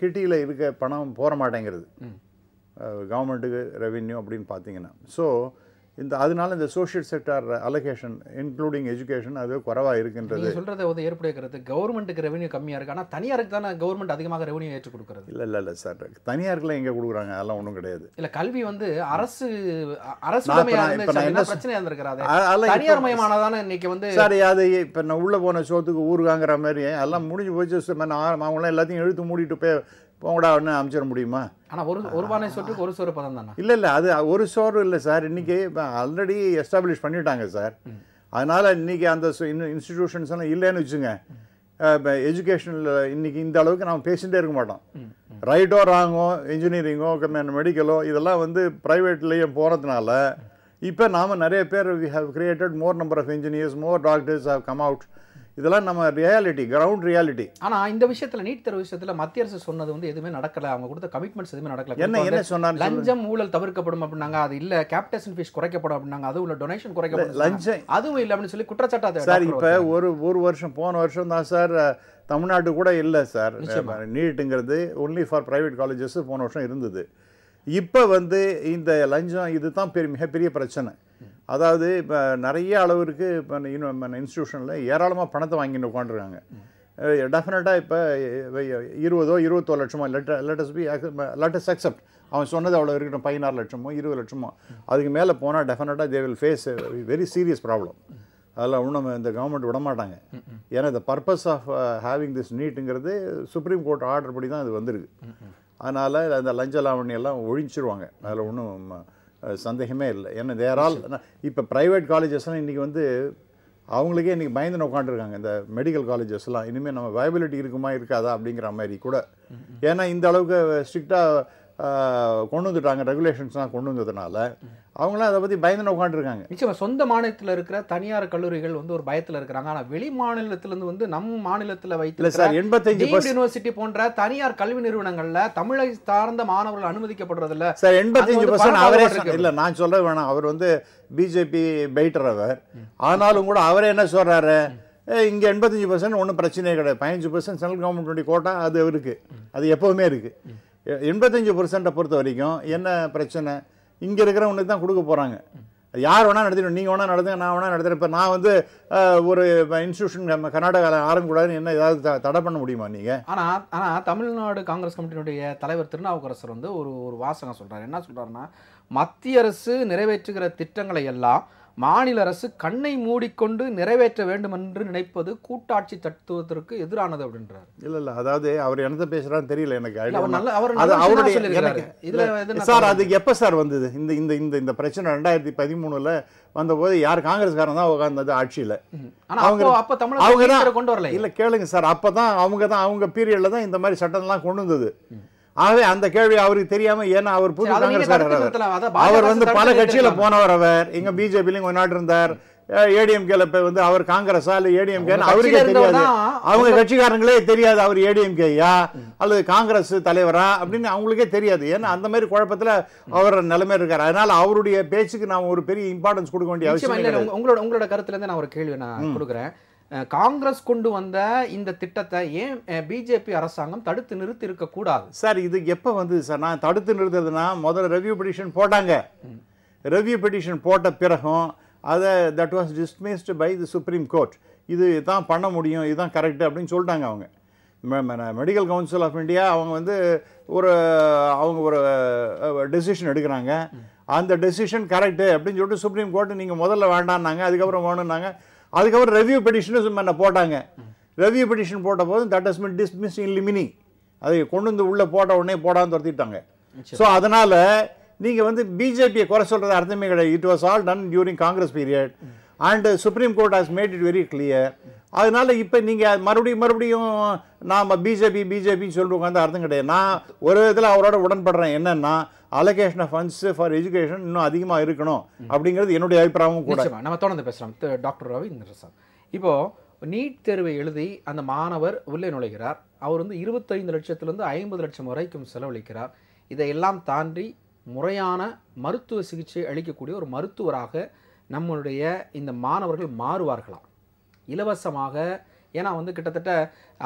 கிட்டியில் இருக்க பணம் போக மாட்டேங்கிறது கவர்மெண்ட்டுக்கு ரெவின்யூ அப்படின்னு பார்த்தீங்கன்னா ஸோ இந்த அதனால இந்த social sector allocation including education அது குறவாக இருக்கின்றது சொல்கிறத வந்து ஏற்படுகிறது கவர்மெண்ட்டுக்கு ரெவன்யூ கம்மியாக இருக்குது ஆனால் தனியாருக்கு தானே கவர்மெண்ட் அதிகமாக ரெவன்யூ ஏற்றுக் கொடுக்குறது இல்லை இல்லை இல்லை சார் தனியாருக்குலாம் எங்கே கொடுக்குறாங்க அதெல்லாம் ஒன்றும் கிடையாது இல்லை கல்வி வந்து அரசு அரசு பிரச்சனையாக இருந்திருக்கிறாரு தனியார் மயமானதான இன்னைக்கு வந்து சார் அது இப்போ நான் உள்ளே போன சோத்துக்கு ஊருகாங்கிற மாதிரி எல்லாம் முடிஞ்சு போச்சு அவங்களாம் எல்லாத்தையும் எழுத்து மூடிட்டு போய் போங்கடா ஒன்று அனுப்பிச்சிட முடியுமா ஆனால் ஒரு ஒரு பானை சொட்டுக்கு ஒரு சோறு பதம் தானே இல்லை இல்லை அது ஒரு சோறு இல்லை சார் இன்றைக்கி ஆல்ரெடி எஸ்டாப்ளிஷ் பண்ணிட்டாங்க சார் அதனால் இன்றைக்கி அந்த இன்ஸ்டிடியூஷன்ஸ் எல்லாம் இல்லைன்னு வச்சுங்க இப்போ எஜுகேஷனில் இன்றைக்கி இந்த அளவுக்கு நாம் பேசிகிட்டே இருக்க மாட்டோம் ரைட்டோ ராங்கோ இன்ஜினியரிங்கோ மெடிக்கலோ இதெல்லாம் வந்து ப்ரைவேட்லேயும் போகிறதுனால இப்போ நாம் நிறைய பேர் we have created more number of engineers more doctors have come out இதெல்லாம் நம்ம ரியாலிட்டி கிரவுண்ட் ரியாலிட்டி ஆனால் இந்த விஷயத்தில் நீட் தேர்வு விஷயத்தில் மத்திய அரசு சொன்னது வந்து எதுவுமே நடக்கல அவங்க கொடுத்த கமிட்மெண்ட்ஸ் எதுவுமே நடக்கல என்ன என்ன சொன்னாங்க லஞ்சம் ஊழல் தவிர்க்கப்படும் அப்படின்னாங்க அது இல்லை கேப்டேஷன் ஃபீஸ் குறைக்கப்படும் அப்படின்னாங்க அதுவும் இல்லை டொனேஷன் குறைக்கப்படும் லஞ்சம் அதுவும் இல்லை அப்படின்னு சொல்லி குற்றச்சாட்டாது சார் இப்போ ஒரு ஒரு வருஷம் போன வருஷம் தான் சார் தமிழ்நாடு கூட இல்லை சார் நீட்டுங்கிறது ஒன்லி ஃபார் ப்ரைவேட் காலேஜஸ் போன வருஷம் இருந்தது இப்போ வந்து இந்த லஞ்சம் இது தான் பெரிய மிகப்பெரிய பிரச்சனை அதாவது இப்போ நிறைய அளவிற்கு இப்போ இன்னும் இன்ஸ்டியூஷனில் ஏராளமாக பணத்தை வாங்கிட்டு உட்காந்துருக்காங்க டெஃபினட்டாக இப்போ இருபதோ இருபத்தோ லட்சமோ let let's be let's accept அவன் சொன்னது அவ்வளோ இருக்கட்டும் பதினாறு லட்சமோ இருபது லட்சமோ அதுக்கு மேலே போனால் டெஃபினட்டாக they will face very serious problem அதெல்லாம் ஒன்றும் இந்த கவர்மெண்ட் விட மாட்டாங்க ஏன்னா இந்த பர்பஸ் ஆஃப் ஹேவிங் திஸ் நீட்டுங்கிறது சுப்ரீம் கோர்ட் ஆர்டர் படி தான் இது வந்திருக்கு அதனால் அந்த லஞ்ச லாவணியெல்லாம் ஒழிஞ்சிருவாங்க அதில் ஒன்றும் சந்தேகமே இல்லை ஏன்னா தேர் ஆல் இப்போ ப்ரைவேட் காலேஜஸ்லாம் இன்றைக்கி வந்து அவங்களுக்கே இன்றைக்கி பயந்து உட்காந்துருக்காங்க இந்த மெடிக்கல் காலேஜஸ்லாம் இனிமேல் நம்ம வயபிலிட்டி இருக்குமா இருக்காதா அப்படிங்கிற மாதிரி கூட ஏன்னா இந்த அளவுக்கு ஸ்ட்ரிக்டாக கொண்டு வந்துட்டாங்க ரெகுலேஷன்ஸ்லாம் கொண்டு வந்ததுனால அவங்களாம் அதை பற்றி பயந்து உட்காந்துருக்காங்க நிச்சயமாக சொந்த மாநிலத்தில் இருக்கிற தனியார் கல்லூரிகள் வந்து ஒரு பயத்தில் இருக்கிறாங்க ஆனால் வெளி மாநிலத்திலேருந்து வந்து நம் மாநிலத்தில் வைத்து சார் எண்பத்தஞ்சு யூனிவர்சிட்டி போன்ற தனியார் கல்வி நிறுவனங்களில் தமிழை சார்ந்த மாணவர்கள் அனுமதிக்கப்படுறதில்ல சார் எண்பத்தஞ்சு பர்சன்ட் அவரே இல்லை நான் சொல்ல வேணாம் அவர் வந்து பிஜேபி பெயிட்டர் அவர் ஆனாலும் கூட அவர் என்ன சொல்கிறாரு இங்கே எண்பத்தஞ்சு பர்சன்ட் ஒன்றும் பிரச்சனையே கிடையாது பதினஞ்சு பர்சன்ட் சென்ட்ரல் கவர்மெண்ட்டுடைய கோட்டா அது இருக்குது அது எப்போவுமே இருக்குது எண்பத்தஞ்சு பர்சன்ட்டை பொறுத்த வரைக்கும் என்ன பிரச்சனை இங்கே இருக்கிறவனுக்கு தான் கொடுக்க போகிறாங்க யார் வேணால் நடத்திடும் நீங்கள் வேணால் நடத்துங்க நான் வேணால் நடத்துகிறேன் இப்போ நான் வந்து ஒரு இன்ஸ்டியூஷன் நம்ம கர்நாடகாவில் ஆரம்பிக்கூடாதுன்னு என்ன ஏதாவது தடை பண்ண முடியுமா நீங்கள் ஆனால் ஆனால் தமிழ்நாடு காங்கிரஸ் கமிட்டியினுடைய தலைவர் திருநாவுக்கரசர் வந்து ஒரு ஒரு வாசகம் சொல்கிறார் என்ன சொல்கிறாருன்னா மத்திய அரசு நிறைவேற்றுகிற திட்டங்களை எல்லாம் மாநில அரசு கண்ணை மூடிக்கொண்டு நிறைவேற்ற வேண்டும் என்று நினைப்பது கூட்டாட்சி தத்துவத்திற்கு எதிரானது அப்படின்றார் இல்ல இல்ல அதாவது அவர் என்ன பேசுறான்னு தெரியல எனக்கு அவருடைய சார் அது எப்ப சார் வந்தது இந்த இந்த இந்த இந்த பிரச்சனை ரெண்டாயிரத்தி பதிமூணுல வந்தபோது யார் காங்கிரஸ்காரன் தான் உட்கார்ந்தது ஆட்சியில் அவங்க அப்போ தமிழ் அவங்க தான் கொண்டு வரல இல்ல கேளுங்க சார் அப்பதான் அவங்க தான் அவங்க பீரியட்ல தான் இந்த மாதிரி சட்டம்லாம் கொண்டு வந்தது ஆகவே அந்த கேள்வி அவருக்கு தெரியாம ஏன்னா அவர் புது காங்கிரஸ் அவர் வந்து பல கட்சியில போனவர் அவர் இங்க பிஜேபிலையும் கொஞ்ச நாட்டு இருந்தார் ஏடிஎம்கேல இப்ப வந்து அவர் காங்கிரஸா இல்ல ஏடிஎம்கே அவருக்கே தெரியாது அவங்க கட்சிக்காரங்களே தெரியாது அவர் ஏடிஎம்கேயா அல்லது காங்கிரஸ் தலைவரா அப்படின்னு அவங்களுக்கே தெரியாது ஏன்னா அந்த மாதிரி குழப்பத்துல அவர் நிலைமை இருக்காரு அதனால அவருடைய பேச்சுக்கு நான் ஒரு பெரிய இம்பார்ட்டன்ஸ் கொடுக்க வேண்டிய அவசியம் உங்களோட உங்களோட கருத்துல இருந்து நான் ஒரு கேள்வி நான் கொடுக்குறேன் காங்கிரஸ் கொண்டு வந்த இந்த திட்டத்தை ஏன் பிஜேபி அரசாங்கம் தடுத்து நிறுத்தி இருக்கக்கூடாது சார் இது எப்போ வந்தது சார் நான் தடுத்து நிறுத்துறதுனா முதல்ல ரெவ்யூ பெட்டிஷன் போட்டாங்க ரெவ்யூ பெட்டிஷன் போட்ட பிறகும் அதை that was dismissed by the supreme court இது தான் பண்ண முடியும் இதுதான் கரெக்டு அப்படின்னு சொல்லிட்டாங்க அவங்க மெடிக்கல் கவுன்சில் ஆஃப் இந்தியா அவங்க வந்து ஒரு அவங்க ஒரு டெசிஷன் எடுக்கிறாங்க அந்த டெசிஷன் கரெக்டு அப்படின்னு சொல்லிட்டு சுப்ரீம் கோர்ட்டு நீங்கள் முதல்ல வேண்டான்னாங்க அதுக்கப்புறம் வேணும்னாங்க அதுக்கப்புறம் ரெவ்யூ பெட்டிஷனும் என்ன போட்டாங்க ரெவ்யூ பெட்டிஷன் போட்ட போது that has mean dismiss in limine அதை கொண்டு வந்து உள்ளே போட்ட உடனே போடாமல் துரத்திட்டாங்க ஸோ அதனால் நீங்கள் வந்து பிஜேபியை குறை சொல்கிறது அர்த்தமே கிடையாது it was all done during Congress period and supreme court has made it very clear அதனால இப்போ நீங்கள் மறுபடியும் மறுபடியும் நாம் பிஜேபி பிஜேபின்னு சொல்லி உட்காந்து அர்த்தம் கிடையாது நான் ஒரு விதத்தில் அவரோட உடன்படுறேன் என்னென்னா allocation of funds for education இன்னும் அதிகமாக இருக்கணும் அப்படிங்கிறது என்னுடைய அபிப்பிராயமும் கூட நம்ம தொடர்ந்து பேசுகிறோம் டாக்டர் ரவீந்திர சார் இப்போது நீட் தேர்வை எழுதி அந்த மாணவர் உள்ளே நுழைகிறார் அவர் வந்து இருபத்தைந்து லட்சத்துலேருந்து ஐம்பது லட்சம் வரைக்கும் செலவழிக்கிறார் இதையெல்லாம் தாண்டி முறையான மருத்துவ சிகிச்சை அளிக்கக்கூடிய ஒரு மருத்துவராக நம்மளுடைய இந்த மாணவர்கள் மாறுவார்களாம் இலவசமாக ஏன்னா வந்து கிட்டத்தட்ட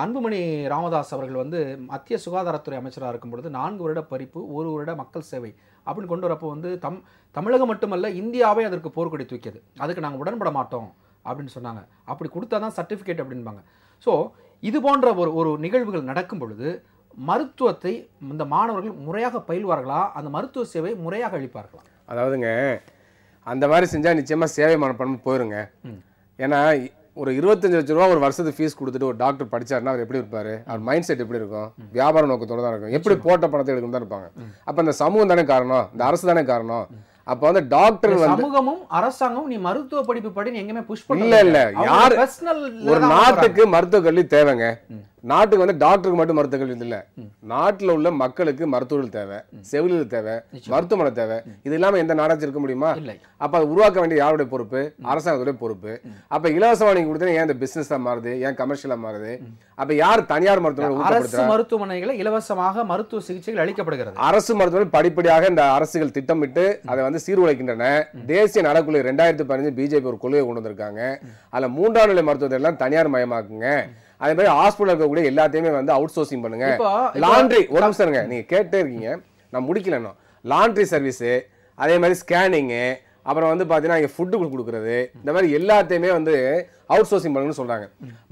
அன்புமணி ராமதாஸ் அவர்கள் வந்து மத்திய சுகாதாரத்துறை அமைச்சராக இருக்கும் பொழுது நான்கு வருட பறிப்பு ஒரு வருட மக்கள் சேவை அப்படின்னு கொண்டு வரப்போ வந்து தம் தமிழகம் மட்டுமல்ல இந்தியாவே அதற்கு போர்க்கொடி தூக்கியது அதுக்கு நாங்கள் உடன்பட மாட்டோம் அப்படின்னு சொன்னாங்க அப்படி கொடுத்தா தான் சர்டிஃபிகேட் அப்படின்பாங்க ஸோ இது போன்ற ஒரு ஒரு நிகழ்வுகள் நடக்கும் பொழுது மருத்துவத்தை இந்த மாணவர்கள் முறையாக பயில்வார்களா அந்த மருத்துவ சேவை முறையாக அளிப்பார்களா அதாவதுங்க அந்த மாதிரி செஞ்சால் நிச்சயமாக சேவை மனப்பான்மை போயிருங்க ஏன்னா ஒரு இருபத்தஞ்சு லட்ச ரூபா ஒரு வருஷத்து ஃபீஸ் கொடுத்துட்டு ஒரு டாக்டர் படிச்சாருன்னா அவர் எப்படி இருப்பாரு அவர் மைண்ட் செட் எப்படி இருக்கும் வியாபார நோக்கத்தோட தான் இருக்கும் எப்படி போட்ட பணத்தை எடுக்கும் தான் இருப்பாங்க அப்ப இந்த சமூகம் தானே காரணம் இந்த அரசு தானே காரணம் அப்ப வந்து டாக்டர் சமூகமும் அரசாங்கமும் நீ மருத்துவ படிப்பு படி எங்கேயுமே புஷ் பண்ண இல்ல இல்ல ஒரு நாட்டுக்கு மருத்துவ கல்வி தேவைங்க நாட்டுக்கு வந்து டாக்டருக்கு மட்டும் மருத்துவர்கள் இல்ல நாட்டுல உள்ள மக்களுக்கு மருத்துவர்கள் தேவை செவிலியர் தேவை மருத்துவமனை தேவை இது இல்லாமல் எந்த நாடாச்சும் இருக்க முடியுமா அப்போ அதை உருவாக்க வேண்டிய யாருடைய பொறுப்பு அரசாங்கத்துடைய பொறுப்பு அப்போ இலவச வாணிங்க கொடுத்தா ஏன் இந்த பிஸ்னஸாக மாறுது ஏன் கமர்ஷியலாக மாறுது அப்போ யார் தனியார் மருத்துவமனை மருத்துவமனைகளை இலவசமாக மருத்துவ சிகிச்சைகள் அளிக்கப்படுகிறது அரசு மருத்துவமனை படிப்படியாக இந்த அரசுகள் திட்டமிட்டு அதை வந்து சீர்குலைக்கின்றன தேசிய நடக்குழு ரெண்டாயிரத்தி பதினஞ்சு பிஜேபி ஒரு கொள்கையை கொண்டு வந்திருக்காங்க அதில் மூன்றாம் நிலை மருத்துவத்தை எல்லாம் தனியார் மயமாக்குங்க அதே மாதிரி ஹாஸ்பிட்டல் இருக்கக்கூடிய எல்லாத்தையுமே வந்து அவுட் சோர்சிங் பண்ணுங்க லாண்ட்ரி ஒரு இருங்க நீங்க கேட்டே இருக்கீங்க நான் முடிக்கலன்னா லாண்ட்ரி சர்வீஸு அதே மாதிரி ஸ்கேனிங்கு அப்புறம் வந்து பார்த்தீங்கன்னா இங்கே ஃபுட்டு கொடுக்குறது இந்த மாதிரி எல்லாத்தையுமே வந்து அவுட் சோர்சிங் பண்ணுன்னு சொல்கிறாங்க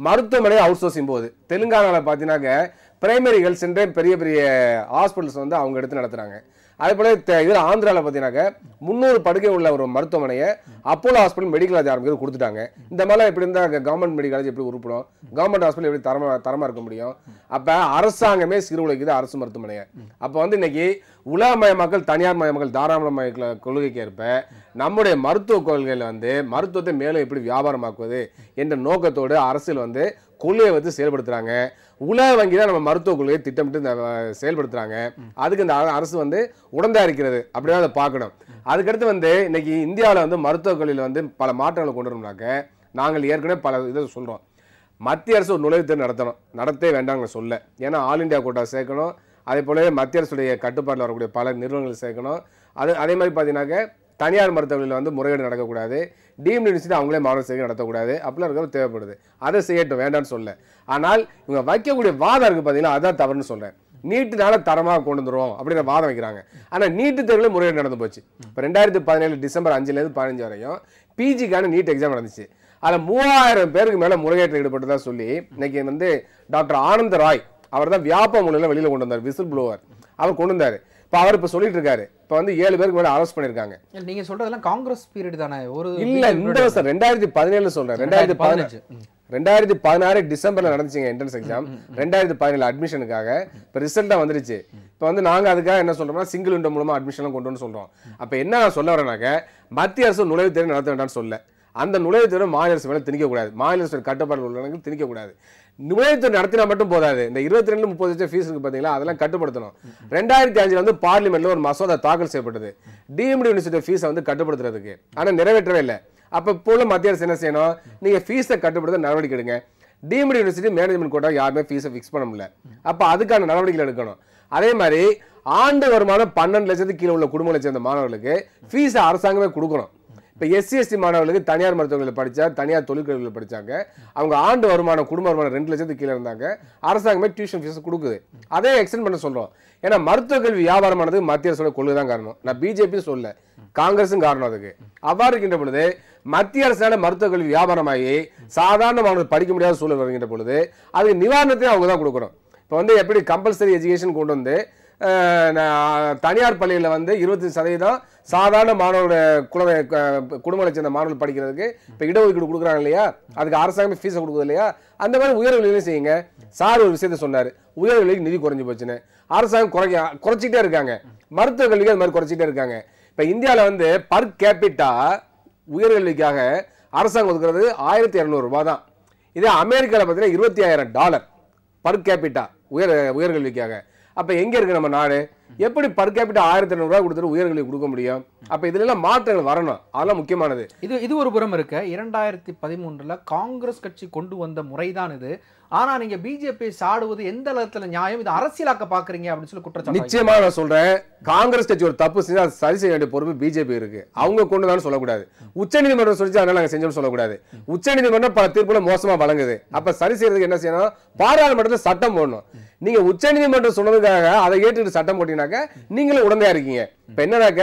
மருத்துவமனை அவுட் சோர்சிங் போகுது தெலுங்கானாவில் பார்த்தீங்கன்னாக்க பிரைமரி ஹெல்த் சென்டர் பெரிய பெரிய ஹாஸ்பிட்டல்ஸ் வந்து அவங்க எடுத்து நடத்துகிறாங்க அதே போல இதில் ஆந்திராவில் பார்த்தீங்கன்னாக்க முந்நூறு படுக்கை உள்ள ஒரு மருத்துவமனையை அப்போலோ ஹாஸ்பிட்டல் மெடிக்கல் காலேஜ் ஆரம்பிக்கிறது கொடுத்துட்டாங்க இந்த மாதிரிலாம் எப்படி இருந்தால் கவர்மெண்ட் மெடிக்கல் காலேஜ் எப்படி உருப்படும் கவர்மெண்ட் ஹாஸ்பிட்டல் எப்படி தரமாக தரமாக இருக்க முடியும் அப்போ அரசாங்கமே சிறு உழைக்குது அரசு மருத்துவமனையை அப்போ வந்து இன்னைக்கு உலகமய மக்கள் தனியார் மய மக்கள் மய கொள்கைக்கு ஏற்ப நம்முடைய மருத்துவ கொள்கையில் வந்து மருத்துவத்தை மேலும் எப்படி வியாபாரமாக்குவது என்ற நோக்கத்தோடு அரசியல் வந்து கொள்கையை வந்து செயல்படுத்துகிறாங்க உலக வங்கி தான் நம்ம மருத்துவ கொள்கையை திட்டமிட்டு செயல்படுத்துகிறாங்க அதுக்கு இந்த அரசு வந்து உடந்தா இருக்கிறது அப்படின்னா அதை பார்க்கணும் அதுக்கடுத்து வந்து இன்னைக்கு இந்தியாவில் வந்து மருத்துவக் கல்வியில் வந்து பல மாற்றங்களை கொண்டு வரணும்னாக்க நாங்கள் ஏற்கனவே பல இதை சொல்கிறோம் மத்திய அரசு ஒரு தேர்வு நடத்தணும் நடத்தே வேண்டாங்க சொல்ல ஏன்னா ஆல் இண்டியா கோட்டா சேர்க்கணும் அதே போலவே மத்திய அரசுடைய கட்டுப்பாட்டில் வரக்கூடிய பல நிறுவனங்கள் சேர்க்கணும் அது அதே மாதிரி பார்த்தீங்கன்னாக்க தனியார் மருத்துவர்களில் வந்து முறைகேடு நடக்கக்கூடாது டீம் நினைச்சு அவங்களே மாணவர் சேர்க்கை நடத்தக்கூடாது அப்படிலாம் இருக்கிறது தேவைப்படுது அதை செய்யட்டும் வேண்டாம்னு சொல்ல ஆனால் இவங்க வைக்கக்கூடிய வாதம் இருக்குது பார்த்தீங்கன்னா அதான் தவறுனு சொல்கிறேன் நீட்டுனால தரமாக கொண்டு வந்துடும் அப்படின்ற வாதம் வைக்கிறாங்க ஆனால் நீட்டு தேர்வில் முறையீடு நடந்து போச்சு இப்போ ரெண்டாயிரத்தி பதினேழு டிசம்பர் அஞ்சுலேருந்து பதினஞ்சு வரையும் பிஜிக்கான நீட் எக்ஸாம் நடந்துச்சு அதில் மூவாயிரம் பேருக்கு மேலே முறையேற்றில் ஈடுபட்டதாக சொல்லி இன்னைக்கு வந்து டாக்டர் ஆனந்த ராய் அவர் தான் வியாப மொழியில் வெளியில் கொண்டு வந்தார் விசில் ப்ளோவர் அவர் கொண்டு வந்தார் இப்போ அவர் இப்போ சொல்லிட்டு இருக்காரு இப்போ வந்து ஏழு பேருக்கு மேலே அரெஸ்ட் பண்ணிருக்காங்க நீங்க சொல்றதெல்லாம் காங்கிரஸ் பீரியட் தானே ஒரு இல்லை இந்த வருஷம் ரெண்டாயிரத்தி பதினேழு சொல்றேன் ரெண்டாயிரத்தி பதினஞ்சு ரெண்டாயிரத்தி பதினாறு டிசம்பர்ல நடந்துச்சுங்க என்ட்ரன்ஸ் எக்ஸாம் ரெண்டாயிரத்தி பதினேழு அட்மிஷனுக்காக இப்போ ரிசல்ட்டாக வந்துருச்சு இப்போ வந்து நாங்கள் அதுக்காக என்ன சொல்றோம்னா சிங்கிள் விண்டோ மூலமாக அட்மிஷன்லாம் கொண்டு வந்து சொல்றோம் அப்போ என்ன நான் சொல்ல வரேனாக்க மத்திய அரசு நுழைவுத் தேர்வு நடத்த வேண்டாம்னு சொல்ல அந்த நுழைவுத் தேர்வு மாநில அரசு மேலே திணிக்கக்கூடாது மாநில அரசு கட்டுப்பாடு உள்ளவங்களுக்கு திணிக்கக்கூடாது நுழைவுத்துறை நடத்தினா மட்டும் போதாது இந்த இருபத்தி ரெண்டு முப்பது லட்சம் ஃபீஸ் இருக்கு பாத்தீங்களா அதெல்லாம் கட்டுப்படுத்தணும் ரெண்டாயிரத்தி அஞ்சுல வந்து பார்லிமெண்ட்ல ஒரு மசோதா தாக்கல் செய்யப்பட்டது டிஎம்டி யூனிவர்சிட்டி ஃபீஸை வந்து கட்டுப்படுத்துறதுக்கு ஆனால் நிறைவேற்றவே இல்லை அப்போ இப்போ உள்ள மத்திய அரசு என்ன செய்யணும் நீங்கள் ஃபீஸை கட்டுப்படுத்த நடவடிக்கை எடுங்க டிஎம்டி யூனிவர்சிட்டி மேனேஜ்மெண்ட் கோட்டா யாருமே ஃபீஸை ஃபிக்ஸ் பண்ண முடியல அப்போ அதுக்கான நடவடிக்கை எடுக்கணும் அதே மாதிரி ஆண்டு வருமானம் பன்னெண்டு லட்சத்துக்கு கீழே உள்ள குடும்பங்களை சேர்ந்த மாணவர்களுக்கு ஃபீஸை அரசாங்கமே கொடுக்கணும் இப்போ எஸ்சி எஸ்டி மாணவர்களுக்கு தனியார் மருத்துவர்களை படித்தா தனியார் தொழிற்கல்வியில் படித்தாங்க அவங்க ஆண்டு வருமானம் குடும்ப வருமானம் ரெண்டு லட்சத்துக்கு கீழே இருந்தாங்க அரசாங்கமே டியூஷன் ஃபீஸ் கொடுக்குது அதே எக்ஸ்டென்ட் பண்ண சொல்கிறோம் ஏன்னா மருத்துவ கல்வி வியாபாரமானது மத்திய அரசோட கொள்கை தான் காரணம் நான் பிஜேபி சொல்ல காங்கிரஸும் காரணம் அதுக்கு அவ்வாறு இருக்கின்ற பொழுது மத்திய அரசான மருத்துவ கல்வி வியாபாரமாகி சாதாரண மாணவர்கள் படிக்க முடியாத சூழல் வருகின்ற பொழுது அது நிவாரணத்தையும் அவங்க தான் கொடுக்கணும் இப்போ வந்து எப்படி கம்பல்சரி எஜுகேஷன் கொண்டு வந்து தனியார் பள்ளியில் வந்து இருபத்தி சதவீதம் சாதாரண மாணவர்களோட குழந்தை குடும்பங்களை சேர்ந்த மாணவர்கள் படிக்கிறதுக்கு இப்போ இடஒதுக்கீடு கொடுக்குறாங்க இல்லையா அதுக்கு அரசாங்கம் ஃபீஸை கொடுக்குது இல்லையா அந்த மாதிரி உயர்வுகளையும் செய்யுங்க சார் ஒரு விஷயத்த சொன்னார் உயர்வுகளுக்கு நிதி குறைஞ்சி போச்சுன்னு அரசாங்கம் குறை குறைச்சிக்கிட்டே இருக்காங்க மருத்துவ கல்விக்கு அது மாதிரி குறைச்சிக்கிட்டே இருக்காங்க இப்போ இந்தியாவில் வந்து பர் கேபிட்டா உயர்கல்விக்காக அரசாங்கம் ஒதுக்குறது ஆயிரத்தி இரநூறுபா தான் இதே அமெரிக்காவில் பார்த்தீங்கன்னா இருபத்தி ஆயிரம் டாலர் பர் கேபிட்டா உயர் உயர்கல்விக்காக அப்போ எங்கே இருக்குது நம்ம நாடு எப்படி பர் கேபிட்டா ஆயிரத்தி ஐநூறுரூவா கொடுத்துட்டு உயர்கல்வி கொடுக்க முடியும் அப்போ இதுல எல்லாம் மாற்றங்கள் வரணும் அதெல்லாம் முக்கியமானது இது இது ஒரு புறம் இருக்க இரண்டாயிரத்தி பதிமூன்றுல காங்கிரஸ் கட்சி கொண்டு வந்த முறைதான் இது ஆனால் நீங்கள் பிஜேபி சாடுவது எந்த அளவுல நியாயம் இது அரசியலாக்க பாக்குறீங்க அப்படின்னு சொல்லி குற்றம் நிச்சயமாக நான் சொல்றேன் காங்கிரஸ் கட்சி ஒரு தப்பு செஞ்சு அதை சரி செய்ய வேண்டிய பொறுப்பு பிஜேபி இருக்கு அவங்க கொண்டு தான் சொல்லக்கூடாது உச்சநீதிமன்றம் சொல்லிச்சு அதனால நாங்கள் செஞ்சோம்னு சொல்லக்கூடாது உச்சநீதிமன்றம் பல தீர்ப்புல மோசமாக வழங்குது அப்போ சரி செய்யறதுக்கு என்ன செய்யணும் பாராளுமன்றத்தில் சட்டம் போடணும் உச்ச உச்சநீதிமன்றம் சொன்னதுக்காக அதை ஏற்றுக்கிட்டு சட்டம் போட்டீங்கன்னாக்க நீங்களும் உடந்தையா இருக்கீங்க இப்போ என்னன்னாக்க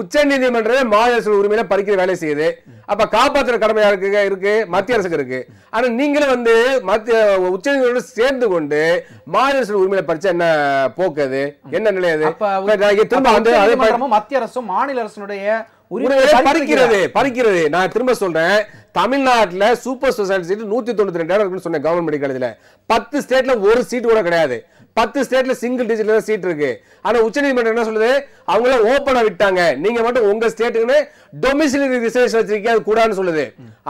உச்ச நீதிமன்றமே மாநில உரிமையில பறிக்கிற வேலை செய்யுது அப்ப காப்பாற்றுற கடமையா இருக்கு இருக்கு மத்திய அரசுக்கு இருக்கு ஆனா நீங்களும் வந்து மத்திய உச்ச நீதிமன்றம் சேர்ந்து கொண்டு மாநில உரிமையில பறிச்சா என்ன போக்கு அது என்ன நிலை அது திரும்ப வந்து மத்திய அரசும் மாநில அரசுடைய பறிக்கிறது பறிக்கிறது நான் திரும்ப சொல்றேன் தமிழ்நாட்டில் சூப்பர் சொசைட்டி சீட் நூத்தி தொண்ணூத்தி ரெண்டாயிரம் இருக்குன்னு சொன்னேன் கவர்மெண்ட் காலேஜ்ல பத்து ஸ்டேட்ல ஒரு சீட்டு கூட கிடையாது பத்து ஸ்டேட்ல சிங்கிள் டிஜிட்ல தான் சீட் இருக்கு ஆனா உச்ச நீதிமன்றம் என்ன சொல்லுது அவங்கள ஓபனா விட்டாங்க நீங்க மட்டும் உங்க ஸ்டேட்டுக்குன்னு டொமிசிலரி ரிசர்வேஷன் வச்சிருக்கீங்க அது கூடாதுன்னு சொல்லுது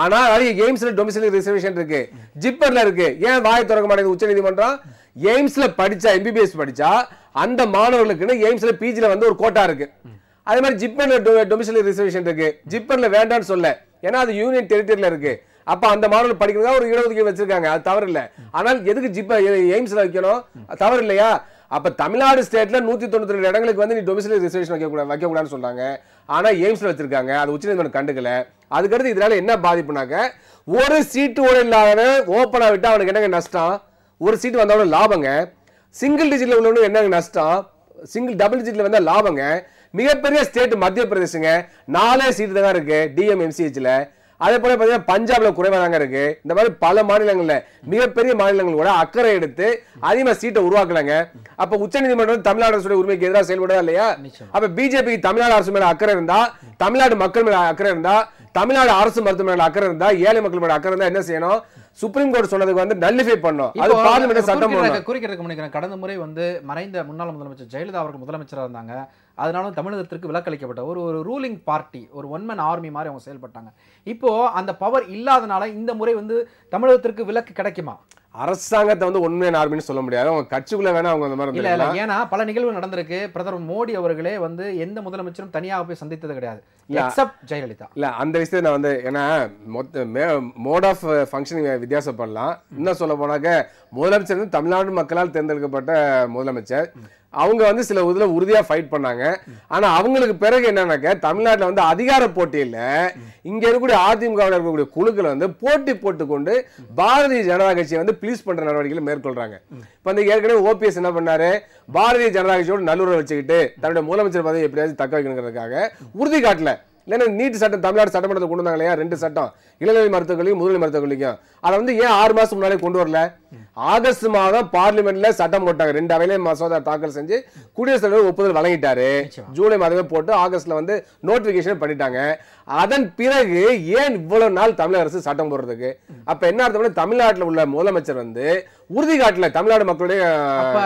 ஆனா அது எய்ம்ஸ்ல டொமிசிலரி ரிசர்வேஷன் இருக்கு ஜிப்பர்ல இருக்கு ஏன் வாய் திறக்க மாட்டேங்குது உச்ச நீதிமன்றம் எய்ம்ஸ்ல படிச்சா எம்பிபிஎஸ் படிச்சா அந்த மாணவர்களுக்குன்னு எய்ம்ஸ்ல பிஜில வந்து ஒரு கோட்டா இருக்கு அதே மாதிரி ஜிப்பர்ல டொமிசிலரி ரிசர்வேஷன் இருக்கு ஜிப்பர்ல வேண்டாம்னு சொல்ல ஏன்னா அது யூனியன் டெரிட்டரியில இருக்கு அப்போ அந்த மாணவர்கள் படிக்கிறதா ஒரு இடஒதுக்கீடு வச்சிருக்காங்க அது தவறு இல்லை ஆனால் எதுக்கு ஜிப்ப எய்ம்ஸில் வைக்கணும் தவறு இல்லையா அப்போ தமிழ்நாடு ஸ்டேட்டில் நூற்றி தொண்ணூற்றி ரெண்டு இடங்களுக்கு வந்து நீ டொமிசில ரிசர்வேஷன் வைக்கக்கூடாது வைக்கக்கூடாதுன்னு சொல்றாங்க ஆனால் எய்ம்ஸில் வச்சிருக்காங்க அது நீதிமன்றம் கண்டுக்கல அதுக்கடுத்து இதனால என்ன பாதிப்புனாக்க ஒரு சீட்டு கூட இல்லாத ஓப்பனாக விட்டால் அவனுக்கு என்னங்க நஷ்டம் ஒரு சீட்டு வந்தவனு லாபங்க சிங்கிள் டிஜிட்ல உள்ளவனு என்னங்க நஷ்டம் சிங்கிள் டபுள் டிஜிட்ல வந்தால் லாபங்க மிகப்பெரிய ஸ்டேட் மத்திய பிரதேசங்க நாலே சீட்டு தான் இருக்குது டிஎம்எம்சிஹெச்ல அதே போல பாத்தீங்கன்னா பஞ்சாப்ல குறைவாக தாங்க இருக்கு இந்த மாதிரி பல மாநிலங்கள்ல மிகப்பெரிய மாநிலங்கள் கூட அக்கறை எடுத்து அதிகமா சீட்டை உருவாக்கலாங்க உச்ச உச்சநீதிமன்றம் தமிழ்நாடு அரசுடைய உரிமைக்கு எதிராக செயல்படுதா இல்லையா அப்ப பிஜேபி தமிழ்நாடு அரசு மேல அக்கறை இருந்தா தமிழ்நாடு மக்கள் மேல அக்கறை இருந்தா தமிழ்நாடு அரசு மருத்துவமனையில் அக்கறை இருந்தா ஏழை மக்கள் மேல அக்கறை இருந்தா என்ன செய்யணும் சுப்ரீம் கோர்ட் சொன்னதுக்கு வந்து நல்லிஃபை பண்ணும் அது பார்லிமெண்ட் சட்டம் குறிக்கிறதுக்கு முன்னிக்கிறேன் கடந்த முறை வந்து மறைந்த முன்னாள் முதலமைச்சர் ஜெயலலிதா அவருக்கு முதலமைச்சராக இருந்தாங்க அதனால தமிழகத்திற்கு விலக்களிக்கப்பட்ட ஒரு ஒரு ரூலிங் பார்ட்டி ஒரு ஒன் ஆர்மி மாதிரி அவங்க செயல்பட்டாங்க இப்போது அந்த பவர் இல்லாதனால இந்த முறை வந்து தமிழகத்திற்கு விலக்கு கிடைக்குமா அரசாங்கத்தை வந்து உண்மையான ஆர்மின்னு சொல்ல முடியாது அவங்க கட்சிக்குள்ள வேணா அவங்க அந்த மாதிரி இல்லை இல்லை ஏன்னா பல நிகழ்வு நடந்திருக்கு பிரதமர் மோடி அவர்களே வந்து எந்த முதலமைச்சரும் தனியாக போய் சந்தித்தது கிடையாது ஜெயலலிதா இல்ல அந்த விஷயத்தை நான் வந்து ஏன்னா மொத்த மோட் ஆஃப் ஃபங்க்ஷனிங் வித்தியாசப்படலாம் இன்னும் சொல்ல போனாக்க முதலமைச்சர் வந்து தமிழ்நாடு மக்களால் தேர்ந்தெடுக்கப்பட்ட முதலமைச்சர் அவங்க வந்து சில இதில் உறுதியாக ஃபைட் பண்ணாங்க ஆனால் அவங்களுக்கு பிறகு என்னன்னாக்க தமிழ்நாட்டில் வந்து அதிகார போட்டியில் இங்கே இருக்கக்கூடிய அதிமுக இருக்கக்கூடிய குழுக்களை வந்து போட்டி போட்டுக்கொண்டு பாரதிய ஜனதா கட்சியை வந்து ப்ளீஸ் பண்ணுற நடவடிக்கைகளை மேற்கொள்கிறாங்க இப்போ வந்து ஏற்கனவே ஓபிஎஸ் என்ன பண்ணார் பாரதிய ஜனதா கட்சியோட நல்லுறவை வச்சுக்கிட்டு தன்னுடைய முதலமைச்சர் பதவி எப்படியாவது தக்க வைக்கணுங்கிறதுக்காக உறுதி காட்டல இல்லைன்னா நீட் சட்டம் தமிழ்நாடு சட்டமன்றத்தை கொண்டு வந்தாங்க இல்லையா ரெண்டு சட்டம் இளநிலை மருத்துவக்கல்வியும் முதுநிலை மருத்துவக்கல்விக்கும் அதை வந்து ஏன் ஆறு மாதம் முன்னாலே கொண்டு வரல ஆகஸ்ட் மாதம் பார்லிமெண்ட்ல சட்டம் போட்டாங்க ரெண்டு அவையிலே மசோதா தாக்கல் செஞ்சு குடியரசுத் தலைவர் ஒப்புதல் வழங்கிட்டாரு ஜூலை மாதமே போட்டு ஆகஸ்ட்ல வந்து நோட்டிபிகேஷன் பண்ணிட்டாங்க அதன் பிறகு ஏன் இவ்வளவு நாள் தமிழக அரசு சட்டம் போடுறதுக்கு அப்ப என்ன அர்த்தம் தமிழ்நாட்டில் உள்ள முதலமைச்சர் வந்து உறுதி காட்டல தமிழ்நாடு மக்களுடைய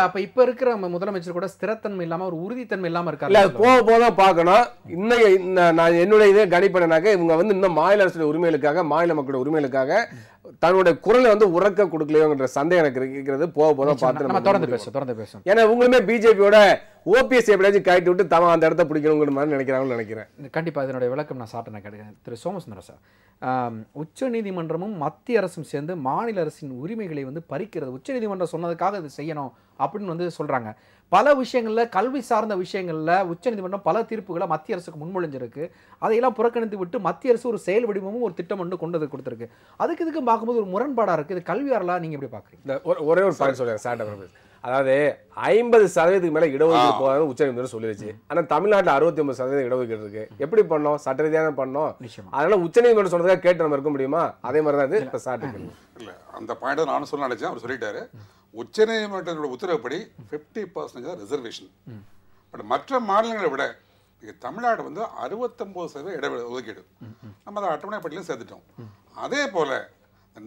அப்ப இப்ப இருக்கிற முதலமைச்சர் கூட ஸ்திரத்தன்மை இல்லாம ஒரு உறுதித்தன்மை இல்லாம இருக்காரு இல்ல போக போதான் பார்க்கணும் இன்னைக்கு நான் என்னுடைய இதே கணிப்பேனாக்க இவங்க வந்து இன்னும் மாநில அரசுடைய உரிமைகளுக்காக மாநில மக்களுடைய உரிமைகளுக்காக தன்னுடைய குரலை வந்து உறக்க கொடுக்கலையோங்கிற சந்தேகம் எனக்கு இருக்கிறது போக போதும் பார்த்து நம்ம தொடர்ந்து பேசும் தொடர்ந்து பேசும் ஏன்னா உங்களுமே பிஜேபியோட ஓபிஎஸ் எப்படியாச்சும் கட்டி விட்டு தவன் அந்த இடத்த பிடிக்கணுங்கிற மாதிரி நினைக்கிறாங்கன்னு நினைக்கிறேன் கண்டிப்பாக இதனுடைய விளக்கம் நான் நான் கிடைக்கிறேன் திரு சோமசுந்தர சார் உச்ச நீதிமன்றமும் மத்திய அரசும் சேர்ந்து மாநில அரசின் உரிமைகளை வந்து பறிக்கிறது உச்ச நீதிமன்றம் சொன்னதுக்காக இது செய்யணும் அப்படின்னு வந்து சொல்கிறாங்க பல விஷயங்களில் கல்வி சார்ந்த விஷயங்களில் உச்சநீதிமன்றம் பல தீர்ப்புகளை மத்திய அரசுக்கு முன்மொழிஞ்சிருக்கு அதையெல்லாம் புறக்கணித்து விட்டு மத்திய அரசு ஒரு செயல் வடிவமும் ஒரு திட்டம் ஒன்று கொண்டு வந்து கொடுத்துருக்கு அதுக்கு இதுக்கு பார்க்கும்போது ஒரு முரண்பாடாக இருக்குது இது கல்வியாளராக நீங்கள் எப்படி பார்க்குறீங்க ஒரே ஒரு பாயிண்ட் சொல்கிறேன் சார் அதாவது ஐம்பது சதவீதத்துக்கு மேலே இடஒதுக்கீடு போகாது உச்சநீதிமன்றம் சொல்லிடுச்சு ஆனால் தமிழ்நாட்டில் அறுபத்தி ஒன்பது சதவீதம் இடஒதுக்கீடு இருக்கு எப்படி பண்ணோம் சட்ட ரீதியான பண்ணோம் அதனால உச்சநீதிமன்றம் சொன்னதாக கேட்டு நம்ம இருக்க முடியுமா அதே மாதிரி தான் இது இப்போ சாட்டு இல்லை அந்த பாயிண்ட் நானும் சொல்ல நினைச்சேன் அவர் சொல்லிட்டாரு உச்சநீதிமன்றத்தோட உத்தரவுப்படி ஃபிஃப்டி பர்சன்டேஜ் தான் ரிசர்வேஷன் பட் மற்ற மாநிலங்களை விட இங்கே தமிழ்நாடு வந்து அறுபத்தொம்போது சதவீத இடஒ ஒதுக்கீடு நம்ம அதை அட்டவணை பட்டியலும் சேர்த்துட்டோம் அதே போல்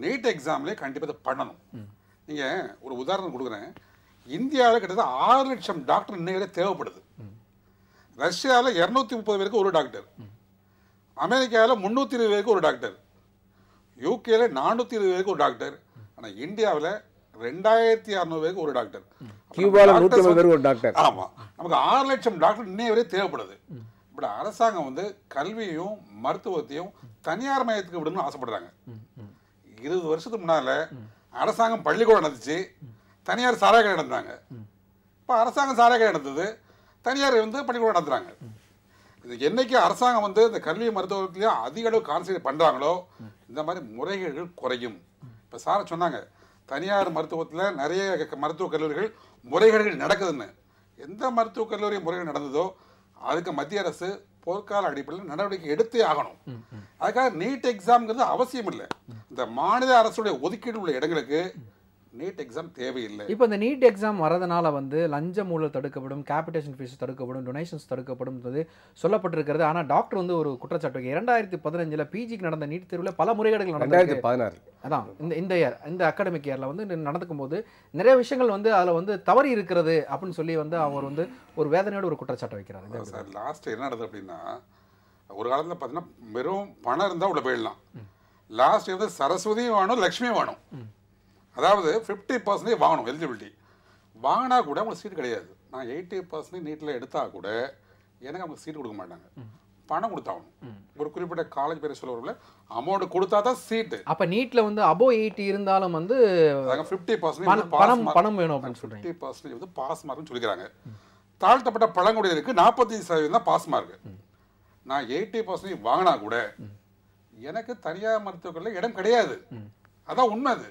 நீட் எக்ஸாம்லேயே கண்டிப்பாக அதை பண்ணணும் நீங்கள் ஒரு உதாரணம் கொடுக்குறேன் இந்தியாவில் கிட்டத்தட்ட ஆறு லட்சம் டாக்டர் இன்னைகளே தேவைப்படுது ரஷ்யாவில் இரநூத்தி முப்பது பேருக்கு ஒரு டாக்டர் அமெரிக்காவில் முந்நூற்றி இருபது பேருக்கு ஒரு டாக்டர் யூகேல நானூற்றி இருபது பேருக்கு ஒரு டாக்டர் ஆனால் இந்தியாவில் ரெண்டாயிரத்தி பேருக்கு ஒரு டாக்டர் கியூபாவில் நூற்றம்பது ஒரு டாக்டர் ஆமாம் நமக்கு ஆறு லட்சம் டாக்டர் இன்னைய வரை தேவைப்படுது பட் அரசாங்கம் வந்து கல்வியையும் மருத்துவத்தையும் தனியார் மையத்துக்கு விடணும்னு ஆசைப்படுறாங்க இருபது வருஷத்துக்கு முன்னால் அரசாங்கம் பள்ளிக்கூடம் நடந்துச்சு தனியார் சாராய நடந்தாங்க இப்போ அரசாங்கம் சாராய நடந்தது தனியார் வந்து பள்ளிக்கூடம் நடத்துகிறாங்க இது என்றைக்கு அரசாங்கம் வந்து இந்த கல்வி மருத்துவத்திலையும் அதிக அளவு கான்சன்ட்ரேட் பண்ணுறாங்களோ இந்த மாதிரி முறைகேடுகள் குறையும் இப்போ சாரை சொன்னாங்க தனியார் மருத்துவத்தில் நிறைய மருத்துவக் கல்லூரிகள் முறைகேடுகள் நடக்குதுன்னு எந்த மருத்துவக் கல்லூரி முறைகள் நடந்ததோ அதுக்கு மத்திய அரசு போர்க்கால அடிப்படையில் நடவடிக்கை எடுத்தே ஆகணும் அதுக்காக நீட் எக்ஸாம்ங்கிறது அவசியம் இல்லை இந்த மாநில அரசுடைய ஒதுக்கீடு உள்ள இடங்களுக்கு நீட் எக்ஸாம் தேவையில்லை இப்போ இந்த நீட் எக்ஸாம் வரதுனால வந்து லஞ்சம் மூலம் தடுக்கப்படும் கேபிடேஷன் ஃபீஸ் தடுக்கப்படும் டொனேஷன்ஸ் தடுக்கப்படும் சொல்லப்பட்டிருக்கிறது ஆனால் டாக்டர் வந்து ஒரு குற்றச்சாட்டு இரண்டாயிரத்தி பதினஞ்சில் பிஜிக்கு நடந்த நீட் தேர்வில் பல முறைகேடுகள் நடந்தது பதினாறு அதான் இந்த இந்த இயர் இந்த அகாடமிக் இயரில் வந்து நடந்துக்கும் போது நிறைய விஷயங்கள் வந்து அதில் வந்து தவறி இருக்கிறது அப்படின்னு சொல்லி வந்து அவர் வந்து ஒரு வேதனையோட ஒரு குற்றச்சாட்டு வைக்கிறார் சார் லாஸ்ட் என்ன நடந்தது அப்படின்னா ஒரு காலத்தில் பார்த்தீங்கன்னா வெறும் பணம் இருந்தால் உள்ள போயிடலாம் லாஸ்ட் இயர் சரஸ்வதியும் வேணும் லக்ஷ்மியும் வேணும் அதாவது ஃபிஃப்டி பர்சன்டேஜ் வாங்கணும் எலிஜிபிலிட்டி வாங்கினா கூட அவங்களுக்கு சீட் கிடையாது நான் எயிட்டி பர்சன்டேஜ் நீட்டில் எடுத்தால் கூட எனக்கு அவங்க சீட் கொடுக்க மாட்டாங்க பணம் கொடுத்தாகணும் ஒரு குறிப்பிட்ட காலேஜ் பேர் சொல்லுவார்கள் அமௌண்ட் கொடுத்தா தான் சீட்டு அப்போ நீட்டில் வந்து அபோ எயிட்டி இருந்தாலும் வந்து ஃபிஃப்டி பர்சன்டேஜ் பணம் பணம் வேணும் அப்படின்னு ஃபிஃப்டி பர்சன்டேஜ் வந்து பாஸ் மார்க்னு சொல்லிக்கிறாங்க தாழ்த்தப்பட்ட பழங்குடியிருக்கு நாற்பத்தி சதவீதம் தான் பாஸ் மார்க் நான் எயிட்டி பர்சன்டேஜ் வாங்கினா கூட எனக்கு தனியார் மருத்துவக்கல்ல இடம் கிடையாது அதான் உண்மை அது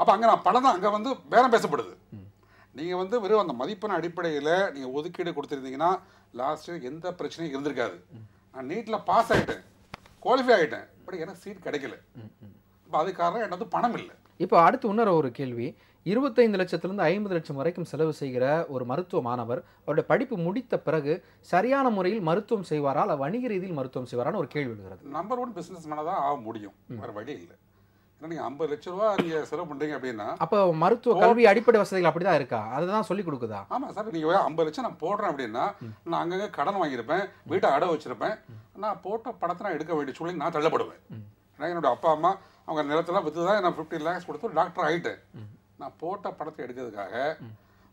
அப்போ அங்கே நான் பணம் தான் அங்கே வந்து பேரம் பேசப்படுது நீங்கள் வந்து வெறும் அந்த மதிப்பெண் அடிப்படையில் நீங்கள் ஒதுக்கீடு கொடுத்துருந்தீங்கன்னா லாஸ்ட்டு எந்த பிரச்சனையும் இருந்திருக்காது நான் நீட்டில் பாஸ் ஆகிட்டேன் குவாலிஃபை ஆகிட்டேன் பட் எனக்கு சீட் கிடைக்கல இப்போ அது காரணம் எனக்கு பணம் இல்லை இப்போ அடுத்து இன்னொரு ஒரு கேள்வி இருபத்தைந்து லட்சத்துலேருந்து ஐம்பது லட்சம் வரைக்கும் செலவு செய்கிற ஒரு மருத்துவ மாணவர் அவருடைய படிப்பு முடித்த பிறகு சரியான முறையில் மருத்துவம் செய்வாரா அல்ல வணிக ரீதியில் மருத்துவம் செய்வாரான்னு ஒரு கேள்வி எழுகிறது நம்பர் ஒன் பிஸ்னஸ் தான் ஆக முடியும் வேறு வழி இல்லை நீங்கள் ஐம்பது லட்ச ரூபா நீங்கள் செலவு பண்ணுறீங்க அப்படின்னா அப்போ மருத்துவ கல்வி அடிப்படை வசதிகள் அப்படி தான் இருக்கா அதுதான் சொல்லி கொடுக்குதா ஆமாம் சார் நீங்கள் ஐம்பது லட்சம் நான் போடுறேன் அப்படின்னா நான் அங்கங்கே கடன் வாங்கியிருப்பேன் வீட்டை அடவு வச்சிருப்பேன் நான் போட்ட படத்தை நான் எடுக்க வேண்டிய சூழ்நிலை நான் தள்ளப்படுவேன் ஏன்னா என்னோட அப்பா அம்மா அவங்க நிலத்தெல்லாம் விற்று தான் நான் ஃபிஃப்டி லேக்ஸ் கொடுத்து டாக்டர் ஆகிட்டேன் நான் போட்ட படத்தை எடுக்கிறதுக்காக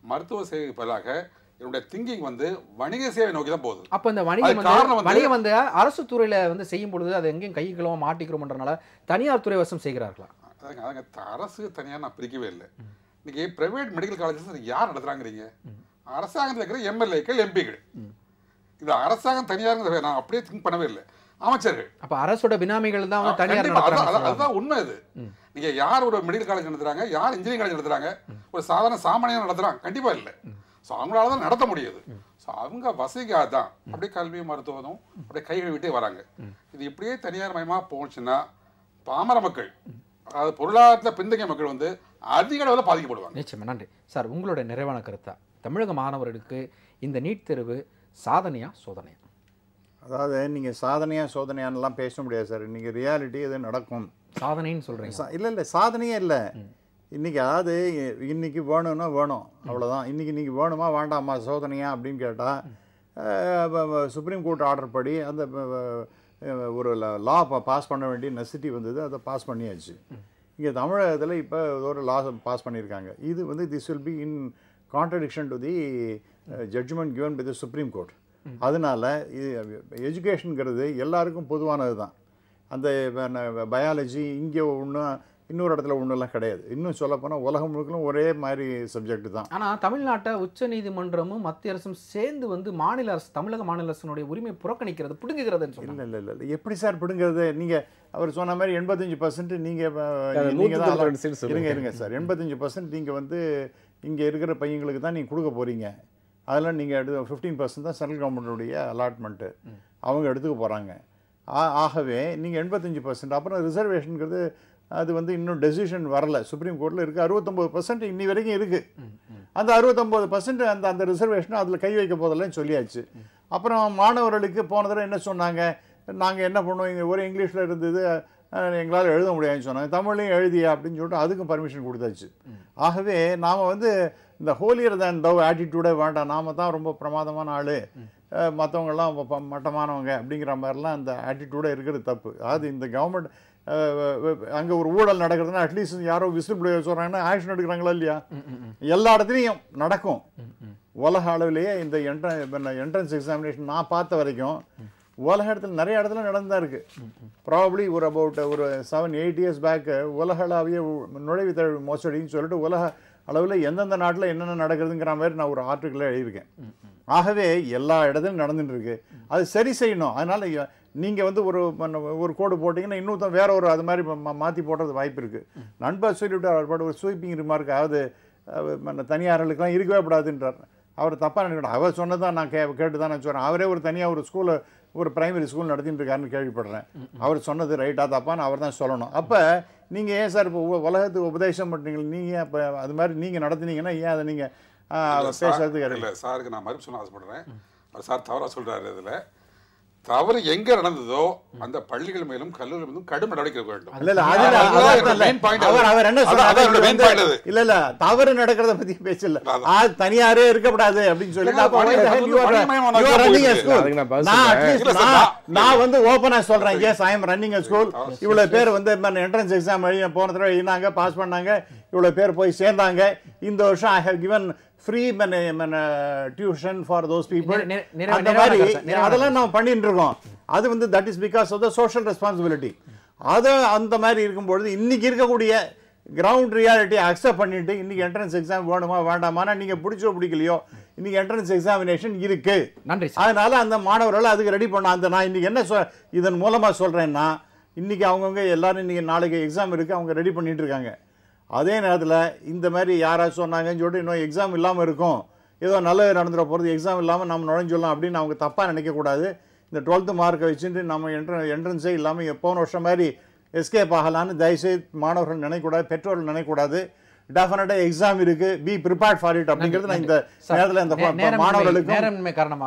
மருத்துவ சேவைக்கு பதிலாக என்னுடைய திங்கிங் வந்து வணிக சேவை நோக்கி தான் போகுது அப்போ இந்த வணிகம் வந்து வணிகம் வந்து அரசு துறையில் வந்து செய்யும் பொழுது அது எங்கேயும் கை மாட்டிக்கிறோம்ன்றனால தனியார் துறை வசம் செய்கிறார்களா அதாங்க அதாங்க அரசு தனியார் நான் பிரிக்கவே இல்லை இன்னைக்கு பிரைவேட் மெடிக்கல் காலேஜஸ் யார் நடத்துகிறாங்கிறீங்க அரசாங்கத்தில் இருக்கிற எம்எல்ஏக்கள் எம்பிகள் இது அரசாங்கம் தனியார் நான் அப்படியே திங்க் பண்ணவே இல்லை அமைச்சர்கள் அப்ப அரசோட பினாமிகள் தான் தனியார் அதுதான் உண்மை இது நீங்க யார் ஒரு மெடிக்கல் காலேஜ் நடத்துறாங்க யார் இன்ஜினியரிங் காலேஜ் நடத்துறாங்க ஒரு சாதாரண சாமானியம் நடத்துறாங்க கண்டிப்பா இல்லை ஸோ அவங்களால தான் நடத்த முடியுது ஸோ அவங்க வசதிக்காக தான் அப்படியே கல்வி மருத்துவமும் அப்படியே கைகளை விட்டே வராங்க இது இப்படியே தனியார் மயமாக போச்சுன்னா பாமர மக்கள் அதாவது பொருளாதாரத்தில் பிந்தைய மக்கள் வந்து அதிக அளவில் பாதிக்கப்படுவாங்க நிச்சயமா நன்றி சார் உங்களோட நிறைவான கருத்தா தமிழக மாணவர்களுக்கு இந்த நீட் தேர்வு சாதனையா சோதனையா அதாவது நீங்கள் சாதனையாக சோதனையானலாம் பேச முடியாது சார் நீங்கள் ரியாலிட்டி எதுவும் நடக்கும் சாதனைன்னு சொல்கிறீங்க இல்லை இல்லை சாதனையே இல்லை இன்றைக்கி அதாவது இன்றைக்கி வேணும்னா வேணும் அவ்வளோதான் இன்றைக்கி இன்றைக்கி வேணுமா வேண்டாமா சோதனையா அப்படின்னு கேட்டால் சுப்ரீம் கோர்ட் ஆர்டர் படி அந்த ஒரு லா பாஸ் பண்ண வேண்டிய நெசிட்டி வந்தது அதை பாஸ் பண்ணியாச்சு இங்கே தமிழகத்தில் இப்போ ஒரு லா பாஸ் பண்ணியிருக்காங்க இது வந்து this will be in contradiction to the judgement given by the supreme court அதனால் இது எஜுகேஷனுங்கிறது எல்லாருக்கும் பொதுவானது தான் அந்த பயாலஜி இங்கே ஒன்று இன்னொரு இடத்துல ஒன்றும்லாம் கிடையாது இன்னும் சொல்லப்போனால் உலகம் முழுக்கலும் ஒரே மாதிரி சப்ஜெக்ட் தான் ஆனால் தமிழ்நாட்டை உச்ச நீதிமன்றமும் மத்திய அரசும் சேர்ந்து வந்து மாநில அரசு தமிழக மாநில அரசனுடைய உரிமை புறக்கணிக்கிறது பிடுங்குகிறது இல்லை இல்லை இல்லை எப்படி சார் பிடுங்கிறது நீங்கள் அவர் சொன்ன மாதிரி எண்பத்தஞ்சு பர்சன்ட் நீங்கள் நீங்கள் தான் இருங்க இருங்க சார் எண்பத்தஞ்சு பர்சன்ட் நீங்கள் வந்து இங்கே இருக்கிற பையங்களுக்கு தான் நீங்கள் கொடுக்க போகிறீங்க அதெல்லாம் நீங்கள் எடுத்து ஃபிஃப்டீன் பர்சன்ட் தான் சென்ட்ரல் கவர்மெண்ட்டுடைய அலாட்மெண்ட்டு அவங்க எடுத்துக்க போகிறாங்க ஆகவே நீங்கள் எண்பத்தஞ்சு பர்சன்ட் அப்புறம் ரிசர்வேஷனுங்கிறது அது வந்து இன்னும் டெசிஷன் வரல சுப்ரீம் கோர்ட்டில் இருக்குது அறுபத்தொம்போது பர்சன்ட் இன்னி வரைக்கும் இருக்குது அந்த அறுபத்தொம்போது பர்சன்ட் அந்த அந்த ரிசர்வேஷனும் அதில் கை வைக்க போதில்லன்னு சொல்லியாச்சு அப்புறம் மாணவர்களுக்கு போன தடவை என்ன சொன்னாங்க நாங்கள் என்ன பண்ணுவோம் இங்கே ஒரு இங்கிலீஷில் இருந்தது எங்களால் எழுத முடியாதுன்னு சொன்னாங்க தமிழ்லையும் எழுதிய அப்படின்னு சொல்லிட்டு அதுக்கும் பர்மிஷன் கொடுத்தாச்சு ஆகவே நாம் வந்து இந்த ஹோலியர் தான் தவ் ஆட்டிடியூடே வேண்டாம் நாம் தான் ரொம்ப பிரமாதமான ஆள் மற்றவங்கள்லாம் மட்டமானவங்க அப்படிங்கிற மாதிரிலாம் அந்த ஆட்டிடியூடே இருக்கிறது தப்பு அது இந்த கவர்மெண்ட் அங்கே ஒரு ஊழல் நடக்கிறதுனா அட்லீஸ்ட் யாரோ விசில் பிளேயர் சொல்கிறாங்கன்னா ஆக்ஷன் எடுக்கிறாங்களா இல்லையா எல்லா இடத்துலையும் நடக்கும் உலக அளவிலேயே இந்த என்ட்ரன் என்ட்ரன்ஸ் எக்ஸாமினேஷன் நான் பார்த்த வரைக்கும் உலக இடத்துல நிறைய இடத்துல நடந்தா இருக்குது ப்ராபப்ளி ஒரு அபவுட் ஒரு செவன் எயிட் இயர்ஸ் பேக்கு உலகளாவிய நுழைவு தேர்வு மோசடின்னு சொல்லிட்டு உலக அளவில் எந்தெந்த நாட்டில் என்னென்ன நடக்குதுங்கிற மாதிரி நான் ஒரு ஆர்டிக்கிளில் எழுதியிருக்கேன் ஆகவே எல்லா இடத்துலையும் நடந்துட்டு இருக்கு அது சரி செய்யணும் அதனால் நீங்கள் வந்து ஒரு ஒரு கோடு போட்டிங்கன்னா இன்னொருத்தன் வேற ஒரு அது மாதிரி மாற்றி போடுறது வாய்ப்பு இருக்குது நண்பர் சொல்லிவிட்டு அவர் ஒரு ஸ்வீப்பிங் ரிமார்க் அதாவது தனியார்களுக்கெல்லாம் இருக்கவே கூடாதுன்றார் அவர் தப்பாக நினைக்கிற அவர் சொன்னதான் நான் கே கேட்டு தான் நான் சொல்கிறேன் அவரே ஒரு தனியாக ஒரு ஸ்கூலு ஒரு பிரைமரி ஸ்கூல் நடத்தின்னு இருக்காருன்னு கேள்விப்படுறேன் அவர் சொன்னது ரைட்டாக தப்பான்னு அவர் தான் சொல்லணும் அப்போ நீங்கள் ஏன் சார் இப்போ உலகத்துக்கு உபதேசம் பண்ணுறீங்க நீங்கள் இப்போ அது மாதிரி நீங்கள் நடத்துனீங்கன்னா ஏன் அதை நீங்கள் பேசுறதுக்கு இல்லை சாருக்கு நான் மறுப்பு சொன்ன ஆசைப்படுறேன் சார் தவறாக சொல்கிறாரு இதில் தவறு எங்க நடந்ததோ அந்த பள்ளிகள் மேலும் கல்லூரி மேலும் கடும் நடவடிக்கை வேண்டும் இல்ல இல்ல தவறு நடக்கிறத பத்தி பேசல அது தனியாரே இருக்கக்கூடாது அப்படின்னு சொல்லி நான் வந்து ஓபனா சொல்றேன் எஸ் சாயம் ரன்னிங் ஸ்கூல் இவ்வளவு பேர் வந்து என்ட்ரன்ஸ் எக்ஸாம் போன தடவை எழுதினாங்க பாஸ் பண்ணாங்க இவ்வளவு பேர் போய் சேர்ந்தாங்க இந்த வருஷம் I have given free tuition for those people அந்த மாதிரி அதெல்லாம் நம்ம பண்ணிட்டு இருக்கோம் அது வந்து that is because of the social responsibility அதை அந்த மாதிரி இருக்கும்பொழுது இன்னைக்கு இருக்கக்கூடிய கிரவுண்ட் ரியாலிட்டியை அக்செப்ட் பண்ணிட்டு இன்றைக்கி என்ட்ரன்ஸ் எக்ஸாம் வேணுமா வேண்டாமானா நீங்கள் பிடிச்சோ பிடிக்கலையோ இன்றைக்கி என்ட்ரன்ஸ் எக்ஸாமினேஷன் இருக்கு நன்றி அதனால் அந்த மாணவர்கள் அதுக்கு ரெடி பண்ண அந்த நான் இன்றைக்கி என்ன சொல் இதன் மூலமாக சொல்கிறேன்னா இன்னைக்கு அவங்கவுங்க எல்லாரும் இன்னைக்கு நாளைக்கு எக்ஸாம் இருக்குது அவங்க ரெடி பண்ணிட்டு இருக்காங்க அதே நேரத்தில் இந்த மாதிரி யாராச்சும் சொன்னாங்கன்னு சொல்லிட்டு இன்னும் எக்ஸாம் இல்லாமல் இருக்கும் ஏதோ நல்லது நடந்துட போகிறது எக்ஸாம் இல்லாமல் நம்ம நுழைஞ்சிடலாம் அப்படின்னு அவங்க தப்பாக நினைக்கக்கூடாது இந்த டுவெல்த்து மார்க்கை வச்சுட்டு நம்ம என்ட்ர என்ட்ரன்ஸே இல்லாமல் போன வருஷம் மாதிரி எஸ்கேப் ஆகலான்னு தயவுசெய்து மாணவர்கள் நினைக்கக்கூடாது பெற்றோர்கள் நினைக்கக்கூடாது டெஃபினட்டா எக்ஸாம் இருக்கு பி ப்ரிப்பேர்ட் ஃபார் இட் அப்படிங்கிறது நான் இந்த நேரத்தில் இந்த மாணவர்களுக்கு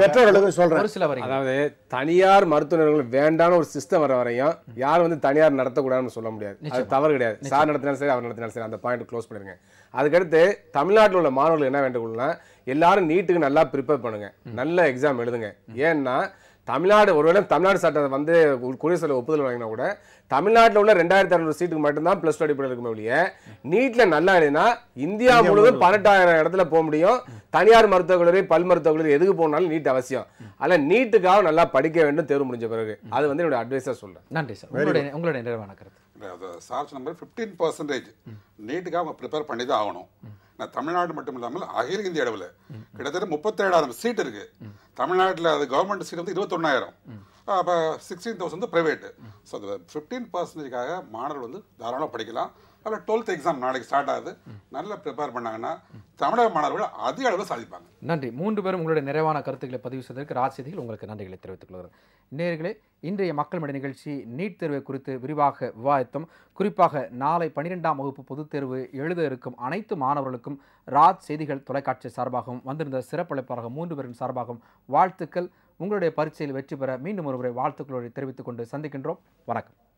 பெற்றோர்களுக்கு சொல்றேன் அதாவது தனியார் மருத்துவர்கள் வேண்டான ஒரு சிஸ்டம் வர வரையும் யாரும் வந்து தனியார் நடத்தக்கூடாதுன்னு சொல்ல முடியாது அது தவறு கிடையாது சார் நடத்தினாலும் சரி அவர் நடத்தினாலும் சரி அந்த பாயிண்ட் க்ளோஸ் பண்ணிருங்க அதுக்கடுத்து தமிழ்நாட்டில் உள்ள மாணவர்கள் என்ன வேண்டுகோள்னா எல்லாரும் நீட்டுக்கு நல்லா ப்ரிப்பேர் பண்ணுங்க நல்ல எக்ஸாம் எழுதுங்க ஏன்னா தமிழ்நாடு ஒருவேளை தமிழ்நாடு சட்டத்தை வந்து குடியரசுல ஒப்புதல் வாங்கினா கூட தமிழ்நாட்டில் உள்ள ரெண்டாயிரத்தி அறுநூறு சீட்டுக்கு மட்டும்தான் ப்ளஸ் டூ அடிப்படையில் இருக்குமே ஒழிய நீட்டில் நல்லா இல்லைன்னா இந்தியா முழுவதும் பன்னெண்டாயிரம் இடத்துல போக முடியும் தனியார் மருத்துவக் கல்லூரி பல் மருத்துவக் கல்லூரி எதுக்கு போனாலும் நீட் அவசியம் அதில் நீட்டுக்காக நல்லா படிக்க வேண்டும் தேர்வு முடிஞ்ச பிறகு அது வந்து என்னோட அட்வைஸாக சொல்கிறேன் நன்றி சார் உங்களுடைய உங்களுடைய நிறைவான கருத்து சார்ஜ் நம்பர் ஃபிஃப்டீன் பர்சன்டேஜ் நீட்டுக்காக அவங்க ப்ரிப்பேர் பண்ணி தான் ஆகணும் தமிழ்நாடு மட்டும் இல்லாமல் அகில இந்திய அளவில் கிட்டத்தட்ட முப்பத்தேழாயிரம் சீட் இருக்கு தமிழ்நாட்டில் அது கவர்மெண்ட் சீட் வந்து இருபத்தொன்னாயிரம் அப்போ சிக்ஸ்டீன் தௌசண்ட் வந்து ப்ரைவேட்டு ஸோ அந்த ஃபிஃப்டீன் பர்சன்டேஜ்க்காக மாணவர்கள் வந்து தாராளமாக படிக்கலாம் அதில் டுவெல்த் எக்ஸாம் நாளைக்கு ஸ்டார்ட் ஆகுது நல்லா ப்ரிப்பேர் பண்ணாங்கன்னா தமிழக மாணவர்கள் அதிக அளவில் சாதிப்பாங்க நன்றி மூன்று பேரும் உங்களுடைய நிறைவான கருத்துக்களை பதிவு செய்ததற்கு செய்திகள் உங்களுக்கு நன்றிகளை தெரிவித்துக் கொள்கிறேன் நேர்களே இன்றைய மக்கள் மடை நிகழ்ச்சி நீட் தேர்வை குறித்து விரிவாக விவாதித்தோம் குறிப்பாக நாளை பனிரெண்டாம் வகுப்பு பொதுத் தேர்வு எழுத இருக்கும் அனைத்து மாணவர்களுக்கும் ராஜ் செய்திகள் தொலைக்காட்சி சார்பாகவும் வந்திருந்த சிறப்பளிப்பாக மூன்று பேரின் சார்பாகவும் வாழ்த்துக்கள் உங்களுடைய பரீட்சையில் வெற்றி பெற மீண்டும் ஒருவரை வாழ்த்துக்களோடு தெரிவித்துக் கொண்டு சந்திக்கின்றோம் வணக்கம்